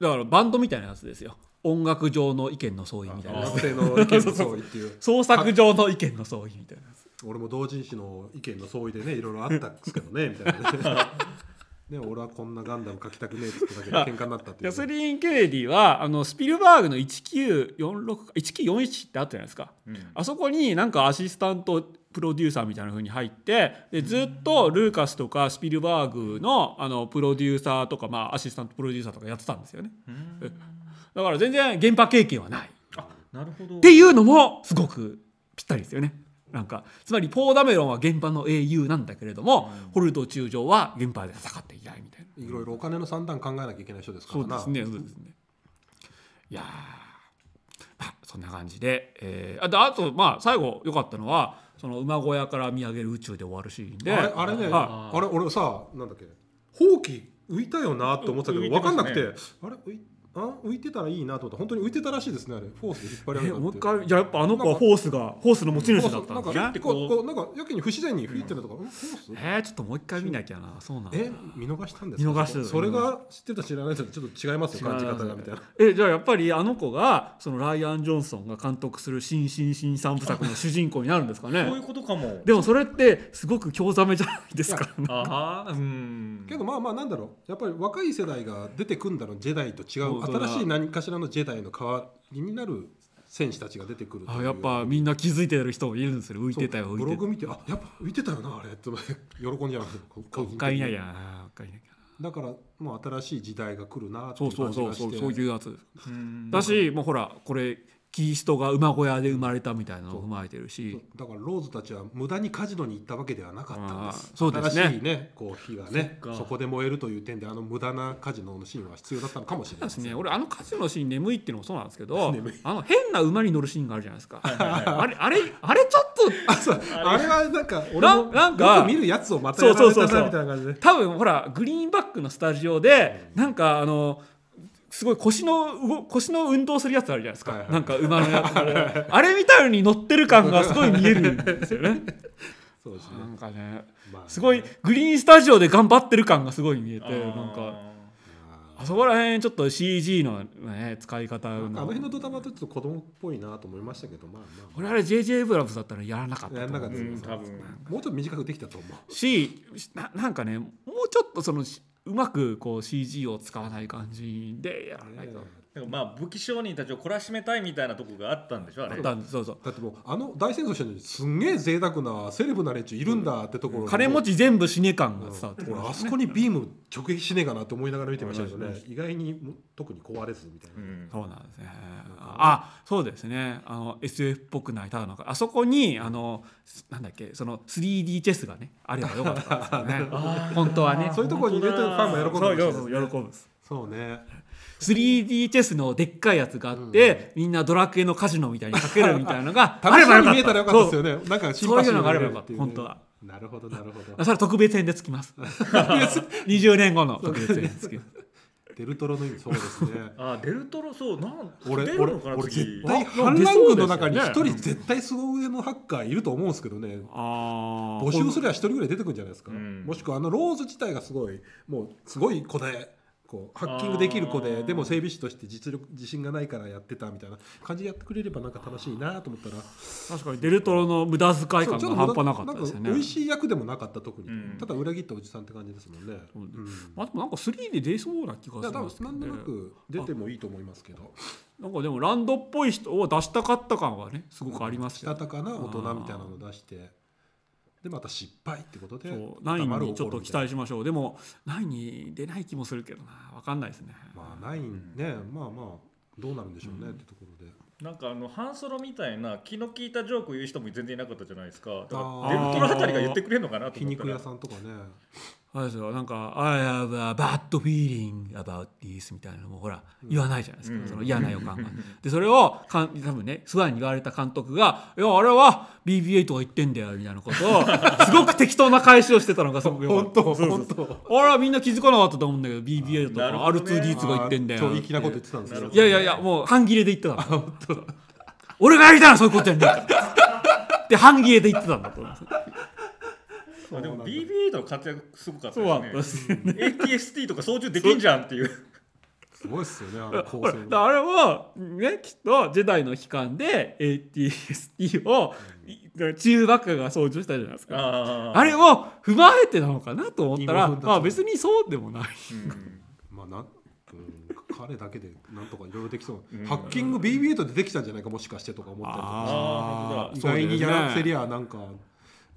だからバンドみたいなやつですよ音楽上の意見の相違みたいな学生の意見の相違っていう [LAUGHS] 創作上の意見の相違みたいな俺も同人誌の意見の相違でねいろいろあったんですけどねみたいな [LAUGHS] ね、俺はこんなガンダム描きたくねえってだけで喧嘩になったっていう、キャスリン・ケネディはあのスピルバーグの19461941ってあったじゃないですか、うん、あそこになんかアシスタントプロデューサーみたいなふうに入ってでずっとルーカスとかスピルバーグのあのプロデューサーとか、まあ、アシスタントプロデューサーとかやってたんですよね、うん、だから全然現場経験はないあなるほどっていうのもすごくぴったりですよねなんかつまりポー・ダメロンは現場の英雄なんだけれども、うん、ホルト中将は現場で戦っていないみたいないろいろお金の算段考えなきゃいけない人ですからそうですねそうですねいやまあそんな感じで、えー、あとあとまあ最後良かったのはその馬小屋から見上げる宇宙で終わるシーンであれあれね、あれ俺さなんだっけほうき浮いたよなと思ったけど、分かんなくてあれ浮いたあ浮いてたらいいなと思って本当に浮いてたらしいですねあれフォースで引っ張り上げたもう一回じゃあやっぱあの子はフォースがフォースの持ち主だったんだねこうこうなんかやけに不自然に吹いてるとか、うん、フォースえー、ちょっともう一回見なきゃなそうなんえ見逃したんです見逃してそれが知ってた知らないとちょっと違いますよ感じ方がみたいなえじゃあやっぱりあの子がそのライアン・ジョンソンが監督する新新新三部作の主人公になるんですかねそういうことかもでもそれってすごく興ざめじゃないですかああうんけどまあまあなんだろうやっぱり若い世代が出てくんだろうジェダイと違う新しい何かしらのジェダイの代わりになる選手たちが出てくるあやっぱみんな気づいてる人いるんですよ浮いてたよブログ見てあやっぱ浮いてたよなあれって喜 [LAUGHS] んじゃう国会やや国会やだからもう新しい時代が来るなっていう感じがしてそうそうそうそういうやつだしもうほらこれキリストが馬小屋で生まれたみたいなのを踏まえてるしだからローズたちは無駄にカジノに行ったわけではなかったんですそうです、ね、新しい、ね、こう火がねそこで燃えるという点であの無駄なカジノのシーンは必要だったのかもしれないですね俺あのカジノのシーン眠いっていうのもそうなんですけどあの変な馬に乗るシーンがあるじゃないですか、あれあれあれちょっとあれはなんか俺もなんか見るやつをまたやられたなみたいな感じで多分ほらグリーンバックのスタジオで、うん、なんかあのすごい腰の腰の運動するやつあるじゃないですか、はいはい、なんか馬のやつあれみたいに乗ってる感がすごい見えるんですよね。[LAUGHS] そうですねなんかねまあね、すごいグリーンスタジオで頑張ってる感がすごい見えてなんか。あそこら辺ちょっと CG の、ね、使い方の、あ、あの辺のドタバタちょっと子供っぽいなと思いましたけど、まあまあ、俺あれ JJ ブラブスだったらやらなかったやらなかった、うん、多分もうちょっと短くできたと思うしななんかねもうちょっとそのうまくこう CG を使わない感じでやらないと。まあ武器商人たちを懲らしめたいみたいなとこがあったんでしょあれそうそうってもうあの大戦争したのにすんげえ贅沢なセレブな連中いるんだってところ、金持ち全部死ね感がさ、うん、あそこにビーム直撃しねえかなと思いながら見てましたけどね、意外に特に壊れずみたいな、うん、そうなんですね、あそうですねあの SF っぽくないただのあそこにあのなんだっけその 3D チェスがねあればよかったですね [LAUGHS] 本当はねそういうところに入れてファンも喜ぶ喜ぶそうね 3D チェスのでっかいやつがあって、みんなドラクエのカジノみたいにかけるみたいなのがあればよかったですよねなんかそういうのがあればよかった本当は。なるほどなるほど。それ特別編でつきます。20 [LAUGHS] 年後の特別編でつきます。デルトロの意味そうですね。[LAUGHS] あデルトロそうなん俺俺俺絶対反乱軍の中に一人絶対すご上のハッカーいると思うんですけどね。募集すれば一人ぐらい出てくるんじゃないですか。もしくはあのローズ自体がすごいもうすごいこだこうハッキングできる子ででも整備士として実力自信がないからやってたみたいな感じでやってくれればなんか楽しいなと思ったら確かにデルトロの無駄遣い感が半端なかったですよね美味しい役でもなかった特に、うん、ただ裏切ったおじさんって感じですもんね、うん、まあ、でもなんか3で出そうな気がするんですけど、ね、なんとなく出てもいいと思いますけどなんかでもランドっぽい人を出したかった感はねすごくありますよ、ね、したたかな大人みたいなのを出してでまた失敗ってことで9にちょっと期待しましょうでも9に出ない気もするけどな分かんないですねまあ9ね、うん、まあまあどうなるんでしょうね、うん、ってところでなんかあの半ソロみたいな気の利いたジョークを言う人も全然いなかったじゃないですかだからデルトラあたりが言ってくれるのかなと思ったら肉屋さんとかねあれですよなんか「I have a bad feeling about this」みたいなのもほら言わないじゃないですか、うん、その嫌な予感が。[LAUGHS] でそれをかん多分ねスワンに言われた監督が「いやあれは BB8 が言ってんだよ」みたいなことを [LAUGHS] すごく適当な返しをしてたのがすごくよか本当あれはみんな気づかなかったと思うんだけど BB8 とか R2D2 が言ってんだよっ粋なこと言ってたんですいやいやいやもう半切れで言ってたの俺がやりたいのそういうことやねんってで半切れで言ってたんだと思います。あでも BBA の活躍すごかったですね。すね ATST とか操縦できんじゃんっていう。すごいっすよねあの構成だあれはねきっとジェダイの悲観で ATST を、うん、中ばっかが操縦したじゃないですかあれを踏まえてなのかなと思ったらまあ別にそうでもない、うん、まあな、うん、彼だけでなんとかいろいろできそう、うん、ハッキング BB8 でできたんじゃないかもしかしてとか思ったりとか意外にやらせりゃなんか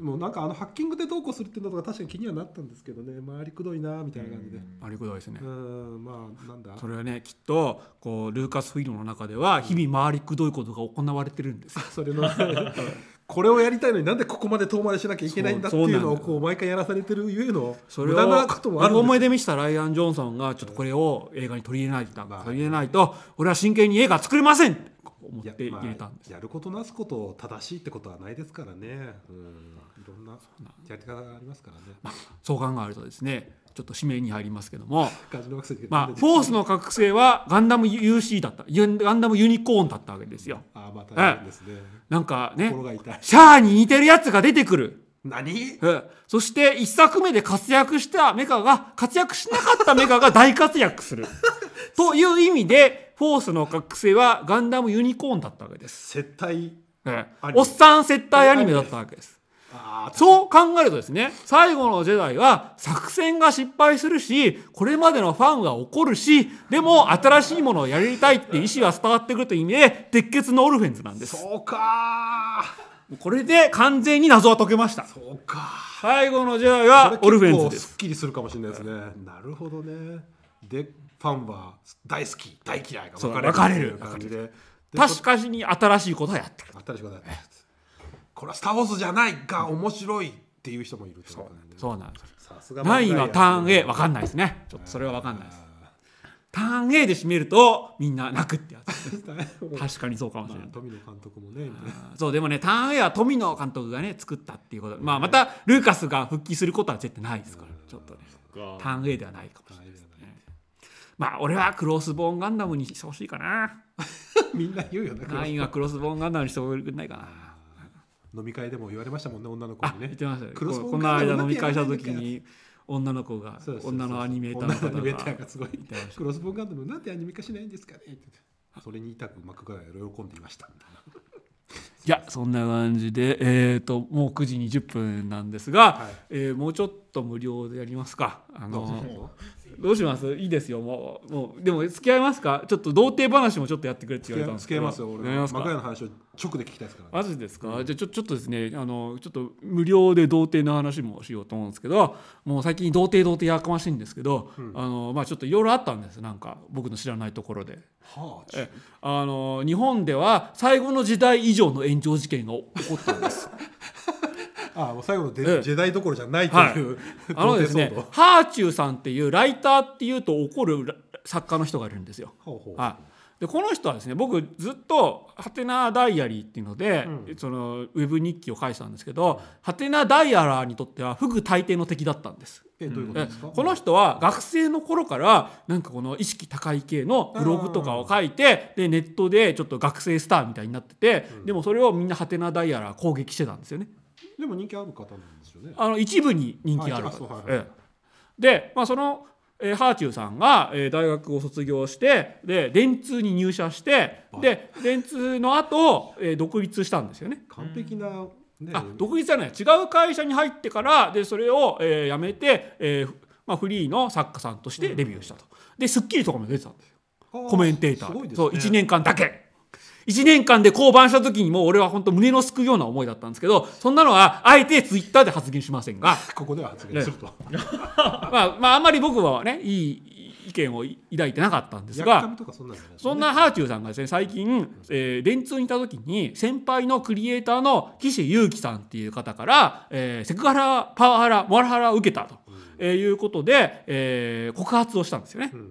もうなんかあのハッキングでどうこうするっていうのとか確かに気にはなったんですけどね回りくどいなみたいな感じで回りくどいですねうんまあなんだそれはねきっとこうルーカスフィルムの中では日々回りくどいことが行われてるんですそれの [LAUGHS] これをやりたいのになんでここまで遠回りしなきゃいけないんだっていうのをこう毎回やらされてるゆえのそれをある思い出見したライアン・ジョンソンがちょっとこれを映画に取り入れないと、取り入れないと俺は真剣に映画作れませんって思って入れたんですやまあ、やることなすこと正しいってことはないですからね、うんろんなやり方がありますからね、まあ、そう考えるとですねちょっと指名に入りますけども、[LAUGHS] まあ、フォースの覚醒はガンダム UC だったガンダムユニコーンだったわけですよ。あまあね、なんかねシャアに似てるやつが出てくる。何、うん、そして1作目で活躍したメカが活躍しなかったメカが大活躍する [LAUGHS] という意味でフォースの覚醒はガンダムユニコーンだったわけです。接待、うん、おっさん接待アニメだったわけです。そう考えるとですね、最後のジェダイは作戦が失敗するし、これまでのファンは怒るし、でも新しいものをやりたいって意思は伝わってくるという意味で、鉄血のオルフェンズなんです。そうかこれで完全に謎は解けました。そうか最後のジェダイはオルフェンズです。すっきりするかもしれないですね。なるほどね。で、ファンは大好き、大嫌いが分かれる分かれる確かに新しいことはやってる。新しいことはやってる。これは「スター・ウォーズ」じゃないが面白いっていう人もいるそうなんです、そうなんです9はターン A 分かんないですねちょっとそれは分かんないですターン A で締めるとみんな泣くってやつ [LAUGHS] 確かにそうかもしれない、まあ、富野監督もねそうでもねターン A は富野監督がね作ったっていうこと、まあ、またルーカスが復帰することは絶対ないですから、ちょっとねターン A ではないかもしれないですまあ俺はクロスボーンガンダムにしてほしいかな [LAUGHS] みんな言うよねラインはクロスボーンガンダムにしてほしくないかな飲み会でも言われましたもんね女の子にね。ねクロスこの間飲み会した時に女の子が女のアニメーターがすごい「クロスボーンガンダムなんでアニメ化しないんですかね」それに痛く幕が喜んでいました [LAUGHS] いやそんな感じで、えーと、ともう9時20分なんですが、はい、えー、もうちょっと無料でやりますかあのどうしますいいですよもうもうでも付き合いますかちょっと童貞話もちょっとやってくれって言われたんですけど付き合いますよ俺ますマカヤの話を直で聞きたいですから、ね、マジですか、うん、じゃあちょちょっとですねあのちょっと無料で童貞の話もしようと思うんですけどもう最近童貞童貞やかましいんですけど、うん、あのまあちょっといろいろあったんですなんか僕の知らないところで、はあ、えあの日本では最後の時代以上の炎上事件が起こったんです [LAUGHS] ああ最後のデ、ええ、ジェダイどころじゃないという、はい、[LAUGHS] あのですねハーチューさんっていうライターっていうと怒る作家の人がいるんですよ。ほうほうはいでこの人はですね僕ずっと「ハテナダイアリー」っていうので、うん、そのウェブ日記を書いてたんですけどハテナダイアラーにとってはフグ大抵の敵だったんです。えどいうことでこの人は学生の頃からなんかこの意識高い系のブログとかを書いてでネットでちょっと学生スターみたいになってて、でもそれをみんなハテナダイアラー攻撃してたんですよね。でも人気ある方なんですよねあの一部に人気ある方、で、まあ、その、えー、ハーチューさんが、えー、大学を卒業してで電通に入社してで電通の後、えー、独立したんですよね完璧な、ね、あ独立じゃない違う会社に入ってからでそれを、えー、辞めて、えーまあ、フリーの作家さんとしてデビューしたと、うん、で『スッキリ』とかも出てたんですよコメンテーターそう、1年間だけ1年間で降板した時にもう俺は本当胸のすくような思いだったんですけどそんなのはあえてツイッターで発言しませんがここでは発言すると、ね、[LAUGHS] まあ、まああんまり僕はねいい意見を抱いてなかったんですがそんなハーチューさんがですね最近、えー、電通にいた時に先輩のクリエイターの岸優樹さんっていう方から、えー、セクハラパワハラモラハラを受けたと、えいうことで、えー、告発をしたんですよね。うん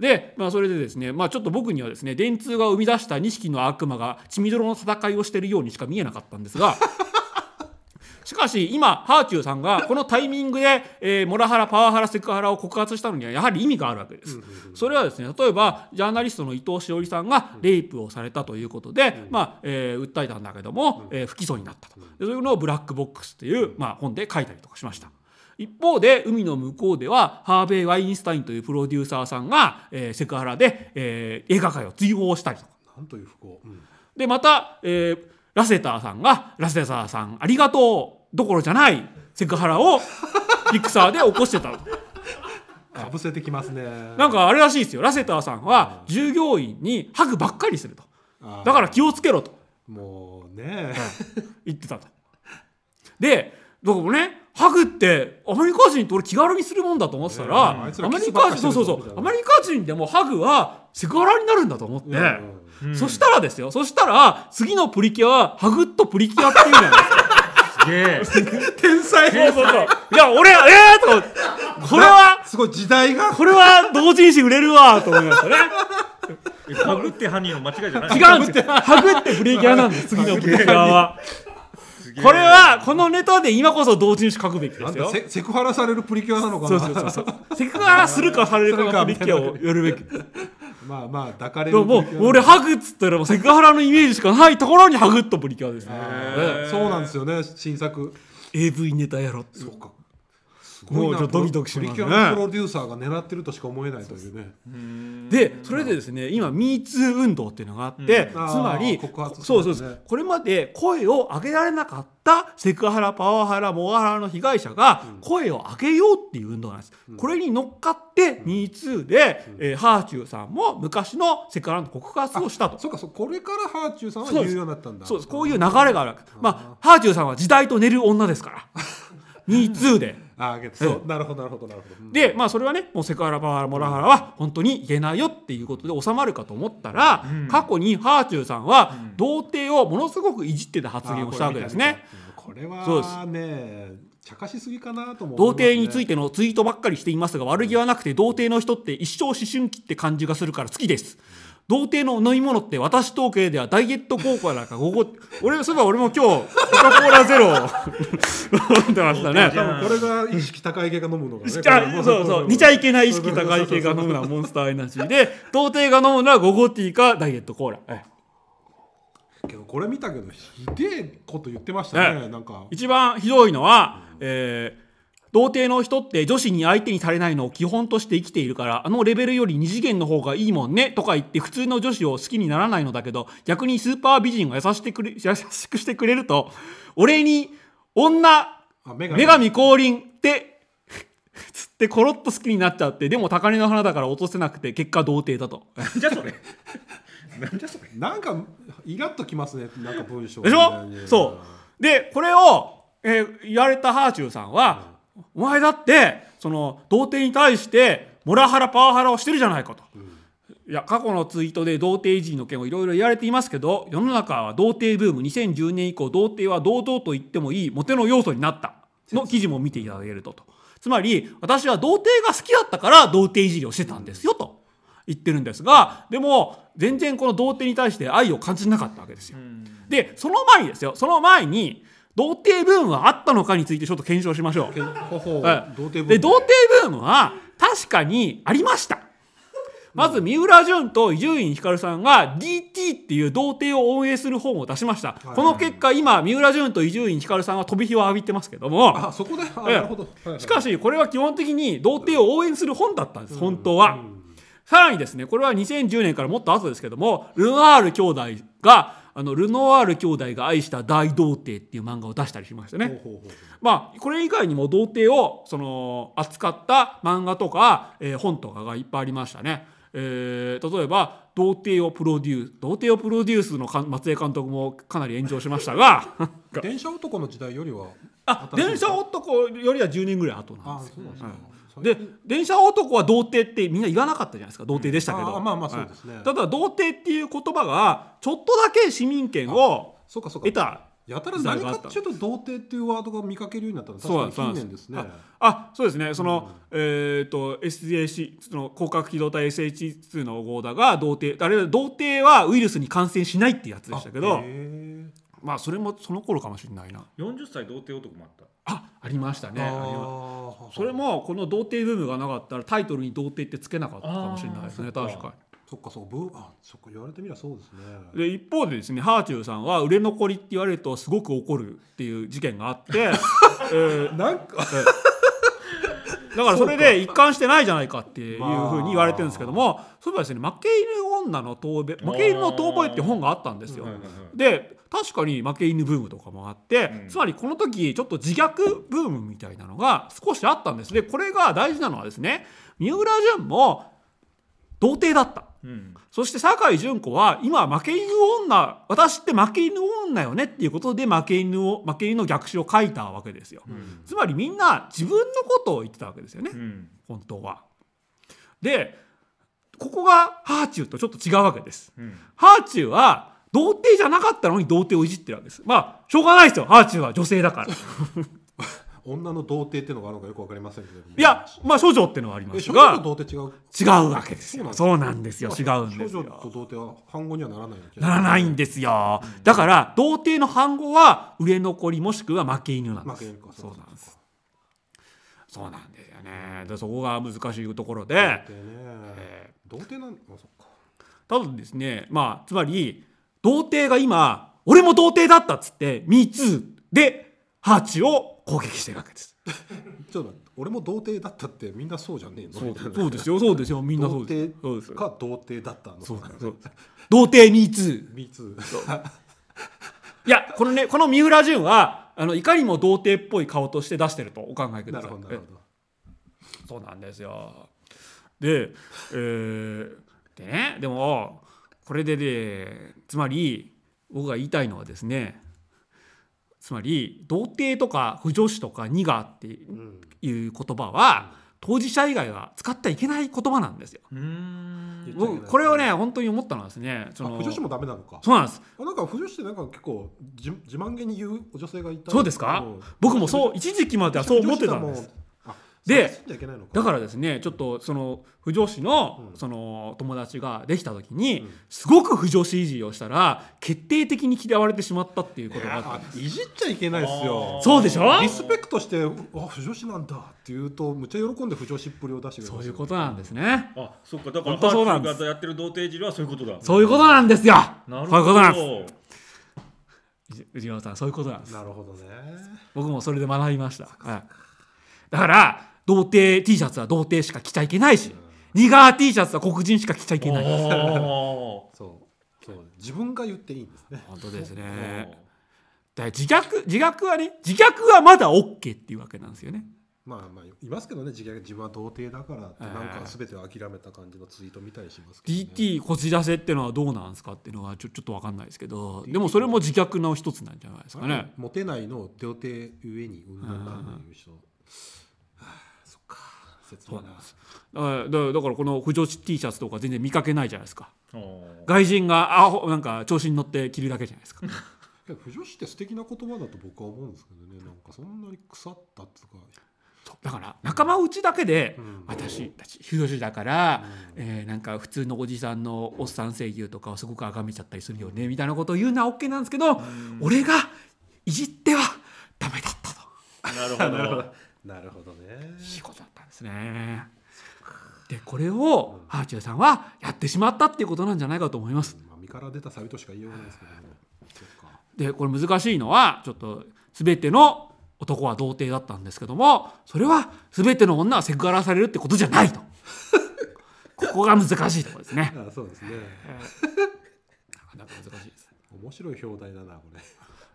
で、まあ、それでですね、まあ、ちょっと僕にはですね電通が生み出した2匹の悪魔が血みどろの戦いをしているようにしか見えなかったんですが。[LAUGHS] しかし今ハーチューさんがこのタイミングで、えー、モラハラパワハラセクハラを告発したのにはやはり意味があるわけです。それはですね例えばジャーナリストの伊藤詩織さんがレイプをされたということで、まあえー、訴えたんだけども、えー、不起訴になったとでそういうのを「ブラックボックス」っていう、まあ、本で書いたりとかしました。一方で海の向こうではハーベイ・ワインスタインというプロデューサーさんが、えー、セクハラで、えー、映画界を追放したりとか。なんという不幸、うん、でまた、えー、ラセターさんが「ラセターさんありがとう」どころじゃないセクハラを [LAUGHS] ピクサーで起こしてた。かぶせてきますねなんかあれらしいですよラセターさんは従業員にハグばっかりするとだから気をつけろともうね、言ってたとで僕もねハグってアメリカ人って俺気軽にするもんだと思ってたら、アメリカ人そうそうそうアメリカ人でもハグはセクハラになるんだと思って、そしたらですよそしたら次のプリキュアはハグとプリキュアっていうじゃないですか。天才そうそうそういや俺ええとこれはすごい時代がこれは同人誌売れるわと思いましたねハグって犯人の間違いじゃない違うんですハグってプリキュアなんです次のプリキュアはこれはこのネタで今こそ同人誌書くべきですよセセクハラされるプリキュアなのかなそうそうそうセクハラするかされるかのプリキュアをやるべき [LAUGHS] まあまあ抱かれるもう俺ハグっつったらもうセクハラのイメージしかないところにハグっとプリキュアですねそうなんですよね新作 AV ネタやろそうかごいなちょっとドキドキしますねプロデューサーが狙ってるとしか思えないというねでそれでですね今「m e ツー運動」っていうのがあって、つまりそうそうそうこれまで声を上げられなかったセクハラパワハラモアハラの被害者が声を上げようっていう運動なんです、これに乗っかって「m e t o で、えハーチューさんも昔のセクハラの告発をしたとそうかそうこれからハーチューさんは言うようになったんだそうこういう流れがあるまあハーチューさんは時代と寝る女ですから「m e ツーで。あげてそう、なるほどなるほどなるほどでまあそれはねもうセクハラパワハラモラハラは本当に言えないよっていうことで収まるかと思ったら、うん過去にハーチューさんは童貞をものすごくいじってた発言をしたわけですね。あーこれ見た見たこはね茶化しすぎかなと思童ます貞についてのツイートばっかりしていますが悪気はなくて童貞の人って一生思春期って感じがするから好きです童貞の飲み物って私統計ではダイエット効果だからここ俺そういえば俺も今日コカ・コーラゼロ [LAUGHS] 飲んでましたね多分これが意識高い系が飲むのがねそうそう似ちゃいけない意識高い系が飲むのはモンスターエナジーで童貞が飲むのはゴゴティーかダイエットコーラ、けどこれ見たけどひでえこと言ってましたね、なんか一番ひどいのは、えー童貞の人って女子に相手にされないのを基本として生きているから、あのレベルより二次元の方がいいもんね、とか言って普通の女子を好きにならないのだけど、逆にスーパー美人が優しくしてくれると、俺に女、女神降臨って、つってコロッと好きになっちゃって、でも高嶺の花だから落とせなくて、結果童貞だと。じゃそれ。なんそれ。なんか、イラッときますね、なんか文章、でしょそう。で、これを、えー、言われたハーチューさんは、うお前だってその童貞に対してモラハラパワハラをしてるじゃないかと、いや過去のツイートで童貞維持の件をいろいろ言われていますけど世の中は童貞ブーム2010年以降童貞は堂々と言ってもいいモテの要素になったの記事も見ていただけるととつまり私は童貞が好きだったから童貞いじりをしてたんですよと言ってるんですがでも全然この童貞に対して愛を感じなかったわけですよ。でその前にですよその前に童貞ブームはあったのかについてちょっと検証しましょう。ほほはい、童貞ブームで童貞ブームは確かにありました。まず三浦淳と伊集院光さんが DT っていう童貞を応援する本を出しました、はいこの結果今三浦淳と伊集院光さんは飛び火を浴びてますけどもあそこで、はいはい、しかしこれは基本的に童貞を応援する本だったんです、本当は、さらにですねこれは2010年からもっと後ですけどもルノアール兄弟があのルノワール兄弟が愛した大童貞っていう漫画を出したりしましたね。まあこれ以外にも童貞をその扱った漫画とか、えー、本とかがいっぱいありましたね。えー、例えば童貞をプロデュース童貞をプロデュースの松江監督もかなり炎上しましたが [LAUGHS] 電車男の時代よりはあ電車男よりは10年ぐらい後なんですよ。で電車男は童貞ってみんな言わなかったじゃないですか童貞でしたけど、うん、まあまあそうですね、はい、ただ童貞っていう言葉がちょっとだけ市民権を得たやたら何かっていうと童貞っていうワードが見かけるようになったの確かに近年ですねあそうですねその、うん、えっ、ー、と SAC その広角機動隊 SH2 の号だが童貞あれ童貞はウイルスに感染しないってやつでしたけどまあそれもその頃かもしれないな40歳童貞男もあったあありましたねそれもこの童貞ブームがなかったらタイトルに童貞ってつけなかったかもしれないですね確かに。そっかそうブあそっか言われてみりゃそうですねで一方でですねハーチューさんは売れ残りって言われるとすごく怒るっていう事件があって、えー、なんか、だからそれで一貫してないじゃないかっていうふうに言われてるんですけども、そういえばですね「負け犬女の遠吠」「負け犬の遠吠」って本があったんですよ。で確かに負け犬ブームとかもあって、うん、つまりこの時ちょっと自虐ブームみたいなのが少しあったんですでこれが大事なのはですね三浦淳も童貞だった、うん、そして酒井純子は今は負け犬女私って負け犬女よねっていうことで負け犬を負け犬の逆襲を書いたわけですよ、うん、つまりみんな自分のことを言ってたわけですよね、うん、本当は。でここがハーチューとちょっと違うわけです。ハーチューは童貞じゃなかったのに童貞をいじってるわけです。まあしょうがないですよハーチューは女性だから。[LAUGHS] 女の童貞っていうのがあるのかよくわかりませんけどもいやまあ処女っていうのはありますがえ処女と童貞違う違うわけですよそうなんですよ違うんですよと童貞は反語にはならないならないんですよ、うん、だから童貞の反語は売れ残りもしくは負け犬なんです負け犬かそうなんですそうなんですよねでそこが難しいところで童貞,、ねえー、童貞なんそっか多分ですねまあつまり童貞が今俺も童貞だったっつって「m e t o でハーチを攻撃してるわけです。[LAUGHS] ちょっと待って俺も童貞だったってみんなそうじゃねえのそうそうですよそうですよみんなそうですそ貞か童貞だったのそうですです童貞ミーツー Me t o いやこのねこの三浦淳はあのいかにも童貞っぽい顔として出してるとお考えくださいほどなるほどそうなんですよ。で、えーでね、でも、これでね、つまり、僕が言いたいのはですね、つまり童貞とか不女子とかニガーっていう言葉は、当事者以外は使ってはいけない言葉なんですよ。僕これをね本当に思ったのはですね、その不女子もダメなのか。そうなんです。なんか不女子ってなんか結構自慢げに言う女性がいた。そうですか。僕もそう一時期まではそう思ってたんです。でだからですねちょっとその不女子のその友達ができたときに、すごく不女子いじりをしたら決定的に嫌われてしまったっていうことがあったんですいじっちゃいけないですよそうでしょリスペクトして「あ不女子なんだ」っていうとむっちゃ喜んで不女子っぷりを出してくれる、そういうことなんですねあそっかだからハーツがやってる童貞いじりはそういうことだそういうことなんですよなるほどそういうことなんです藤原さんそういうことなんですなるほどね僕もそれで学びました、はい、だから童貞 T シャツは童貞しか着ちゃいけないし、ニガー T シャツは黒人しか着ちゃいけないです [LAUGHS] そうそう自分が言っていいんですね本当ですねだ自虐自虐はね自虐はまだ OK っていうわけなんですよねまあまあいますけどね自虐自分は童貞だからってなんか全てを諦めた感じのツイート見たりしますけど、ね、DT こじらせっていうのはどうなんですかっていうのはちょちょっと分かんないですけどでもそれも自虐の一つなんじゃないですかねモテないの童貞上にんだいう人切ないなだだからこの不女子 T シャツとか全然見かけないじゃないですか外人がアホなんか調子に乗って着るだけじゃないですか不女子って素敵な言葉だと僕は思うんですけどねなんかそんなに腐ったとかだから仲間内だけで、私たちひどしだから、えなんか普通のおじさんのおっさん声優とかをすごくあがめちゃったりするよねみたいなことを言うのは OK なんですけど、俺がいじってはダメだったと。なるほどなるほどね仕事だったんですね。でこれをハーチューさんはやってしまったっていうことなんじゃないかと思います。まあ、身から出たサビとしか言いようがないですけどね。でこれ難しいのはちょっとすべての男は童貞だったんですけどもそれは全ての女はセクハラされるってことじゃないと [LAUGHS] ここが難しいところですね。ああそうですね。なかなか難しいです。面白い表題だなこれ。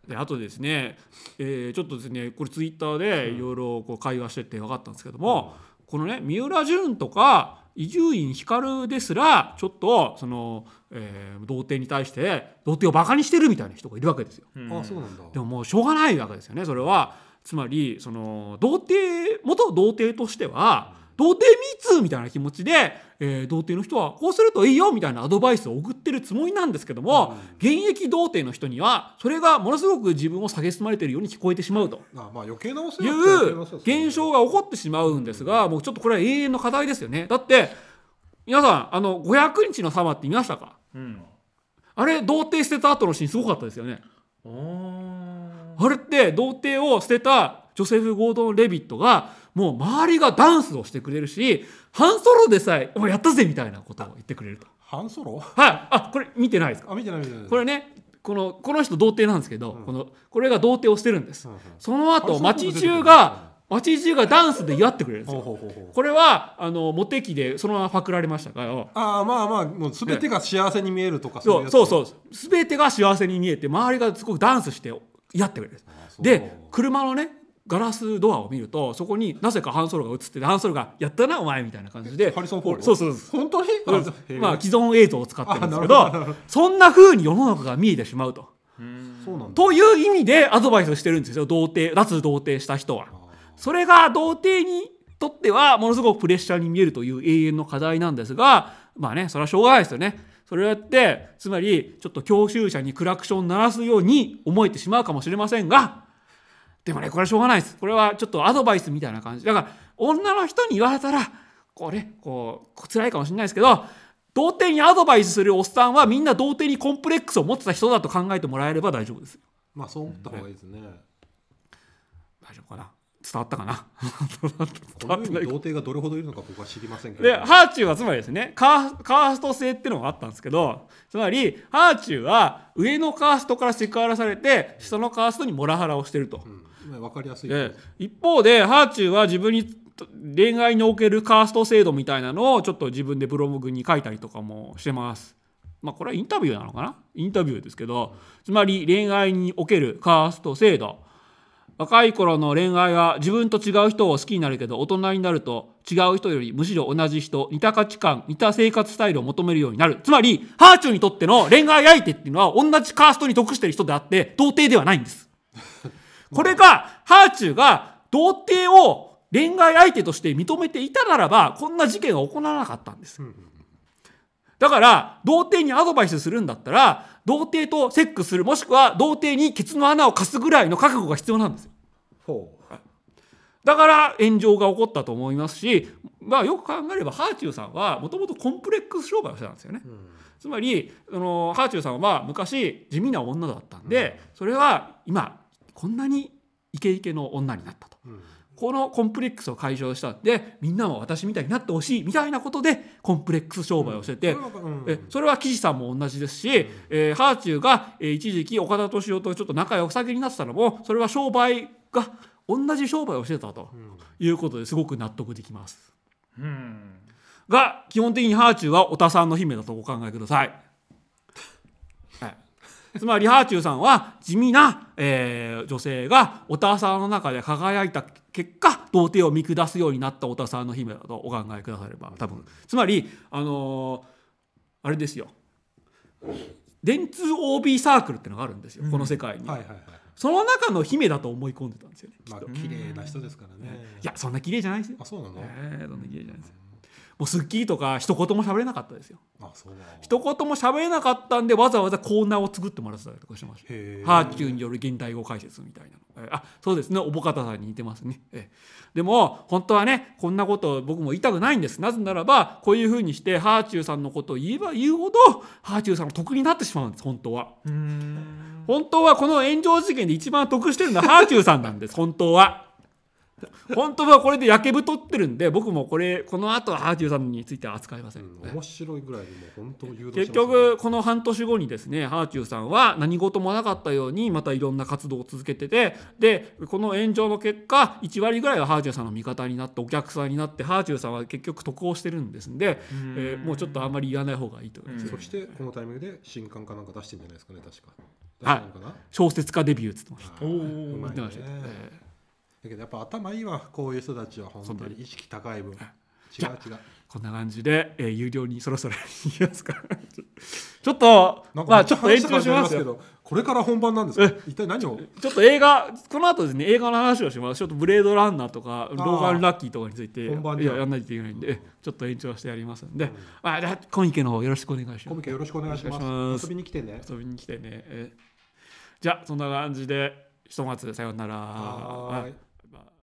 であとですね、えー、ちょっとですねこれツイッターでいろいろ会話してて分かったんですけども、うん、このね三浦淳とか伊集院光ですらちょっとその、えー、童貞に対して童貞をバカにしてるみたいな人がいるわけですよ。あそうなんだでももうしょうがないわけですよねそれは。つまりその童貞元童貞としては、童貞密みたいな気持ちで、えー、童貞の人はこうするといいよみたいなアドバイスを送ってるつもりなんですけども、うん、現役童貞の人にはそれがものすごく自分を蔑まれてるように聞こえてしまうという現象が起こってしまうんですが、もうちょっとこれは永遠の課題ですよね。だって皆さんあの500日の様って見ましたか、うん、あれ童貞捨てた後のシーンすごかったですよね。あれって童貞を捨てたジョセフ・ゴードン・レビットがもう周りがダンスをしてくれるし半ソロでさえ「おやったぜ!」みたいなことを言ってくれると。半ソロはいあこれ見てないですかあ見てない見てないこれねこのこの人童貞なんですけど、うん、このこれが童貞をしてるんです、うんうん、その後街中が街中がダンスで祝ってくれるんですよ。ほうほうほうこれはあのモテ期でそのままパクられましたからああまあまあもう全てが幸せに見えるとかそうそうそう全てが幸せに見えて周りがすごくダンスしてやってくれるで車のねガラスドアを見るとそこになぜかハンソロが映っててハンソロが「やったなお前」みたいな感じでハリソン・フォールそうそうそう本当に、まあ、既存映像を使ってるんですけどそんなふうに世の中が見えてしまうと。うという意味でアドバイスしてるんですよ童貞脱童貞した人は。それが童貞にとってはものすごくプレッシャーに見えるという永遠の課題なんですがまあねそれはしょうがないですよね。それをやってつまりちょっと教習者にクラクション鳴らすように思えてしまうかもしれませんがでもねこれはしょうがないですこれはちょっとアドバイスみたいな感じだから女の人に言われたらこれこう辛いかもしれないですけど童貞にアドバイスするおっさんはみんな童貞にコンプレックスを持ってた人だと考えてもらえれば大丈夫ですまあそう思った方がいいですね。大丈夫かな伝わったかなこの世に童貞がどれほどいるのか僕は知りませんけど、ね、でハーチューはつまりですねカーカースト制っていうのがあったんですけどつまりハーチューは上のカーストからセクハラされて下のカーストにモラハラをしてると。うんね、分かりやすい、え一方でハーチューは自分に恋愛におけるカースト制度みたいなのをちょっと自分でブログに書いたりとかもしてます。まあ、これはインタビューなのかなインタビューですけどつまり恋愛におけるカースト制度若い頃の恋愛は自分と違う人を好きになるけど大人になると違う人よりむしろ同じ人似た価値観似た生活スタイルを求めるようになるつまりハーチューにとっての恋愛相手っていうのは同じカーストに属してる人であって童貞ではないんですこれが、ハーチューが童貞を恋愛相手として認めていたならば、こんな事件が行わなかったんです。だから、童貞にアドバイスするんだったら、童貞とセックスする、もしくは童貞にケツの穴を貸すぐらいの覚悟が必要なんですよ。ほうだから炎上が起こったと思いますし、まあ、よく考えればハーチューさんはもともとコンプレックス商売をしてたんですよね、うん、つまりあのハーチューさんは昔地味な女だったんで、うん、それは今こんなにイケイケの女になったと、うん、このコンプレックスを解消したでみんなも私みたいになってほしいみたいなことでコンプレックス商売をしてて、うん、えそれは岸さんも同じですし、うん、えー、ハーチューが、えー、一時期岡田敏夫とちょっと仲良くげになってたのもそれは商売が同じ商売をしてたということですごく納得できます。うん、が基本的にハーチューはお田さんの姫だとお考えください。つまりハーチューさんは地味な、えー、女性がおたさんの中で輝いた結果童貞を見下すようになったおたさんの姫だとお考えくだされば多分つまりあのー、あれですよ電通 OB サークルってのがあるんですよ、うん、この世界に。はいはいはいその中の姫だと思い込んでたんですよね。まあ綺麗な人ですからね。いやそんな綺麗じゃないですよ。あそうなの。えー、そんな綺麗じゃないですよ。もう『スッキリ』とか一言も喋れなかったですよあそう一言も喋れなかったんでわざわざコーナーを作ってもらってたりとかしてましたハーキューによる現代語解説みたいなのあそうですねおぼかたさんに似てますねえでも本当はねこんなこと僕も言いたくないんですなぜならばこういうふうにしてハーチューさんのことを言えば言うほどハーチューさんの得になってしまうんです本当は本当はこの炎上事件で一番得してるのはハーチューさんなんです本当は。本当はこれでやけ太ってるんで僕もこれこの後はアーティオさんについては扱いません、うん、面白いぐらいにも本当誘導、ね、結局この半年後にですねハーチュオさんは何事もなかったようにまたいろんな活動を続けててでこの炎上の結果1割ぐらいはハーチュオさんの味方になってお客さんになってハーチュオさんは結局得をしてるんですんでえー、もうちょっとあんまり言わない方がいいとい、うん、そしてこのタイミングで新刊かなんか出してんじゃないですかね確か。はい、小説家デビューっつってました。おお、ね、てました。えーだけどやっぱ頭いいわこういう人たちは本当に意識高い分違う違うこんな感じで、えー、有料にそろそろ [LAUGHS] いきますかちょっとまあちょっと延長しますけどこれから本番なんですか一体何をちょっと映画この後ですね映画の話をしますちょっとブレードランナーとかローガン・ラッキーとかについて本番いややんないといけないんでちょっと延長してやりますんで、うん、まあ、じゃコミケの方よろしくお願いしますコミケよろしくお願いします遊びに来てね遊びに来てね、えー、じゃあそんな感じでひとまずさようならはい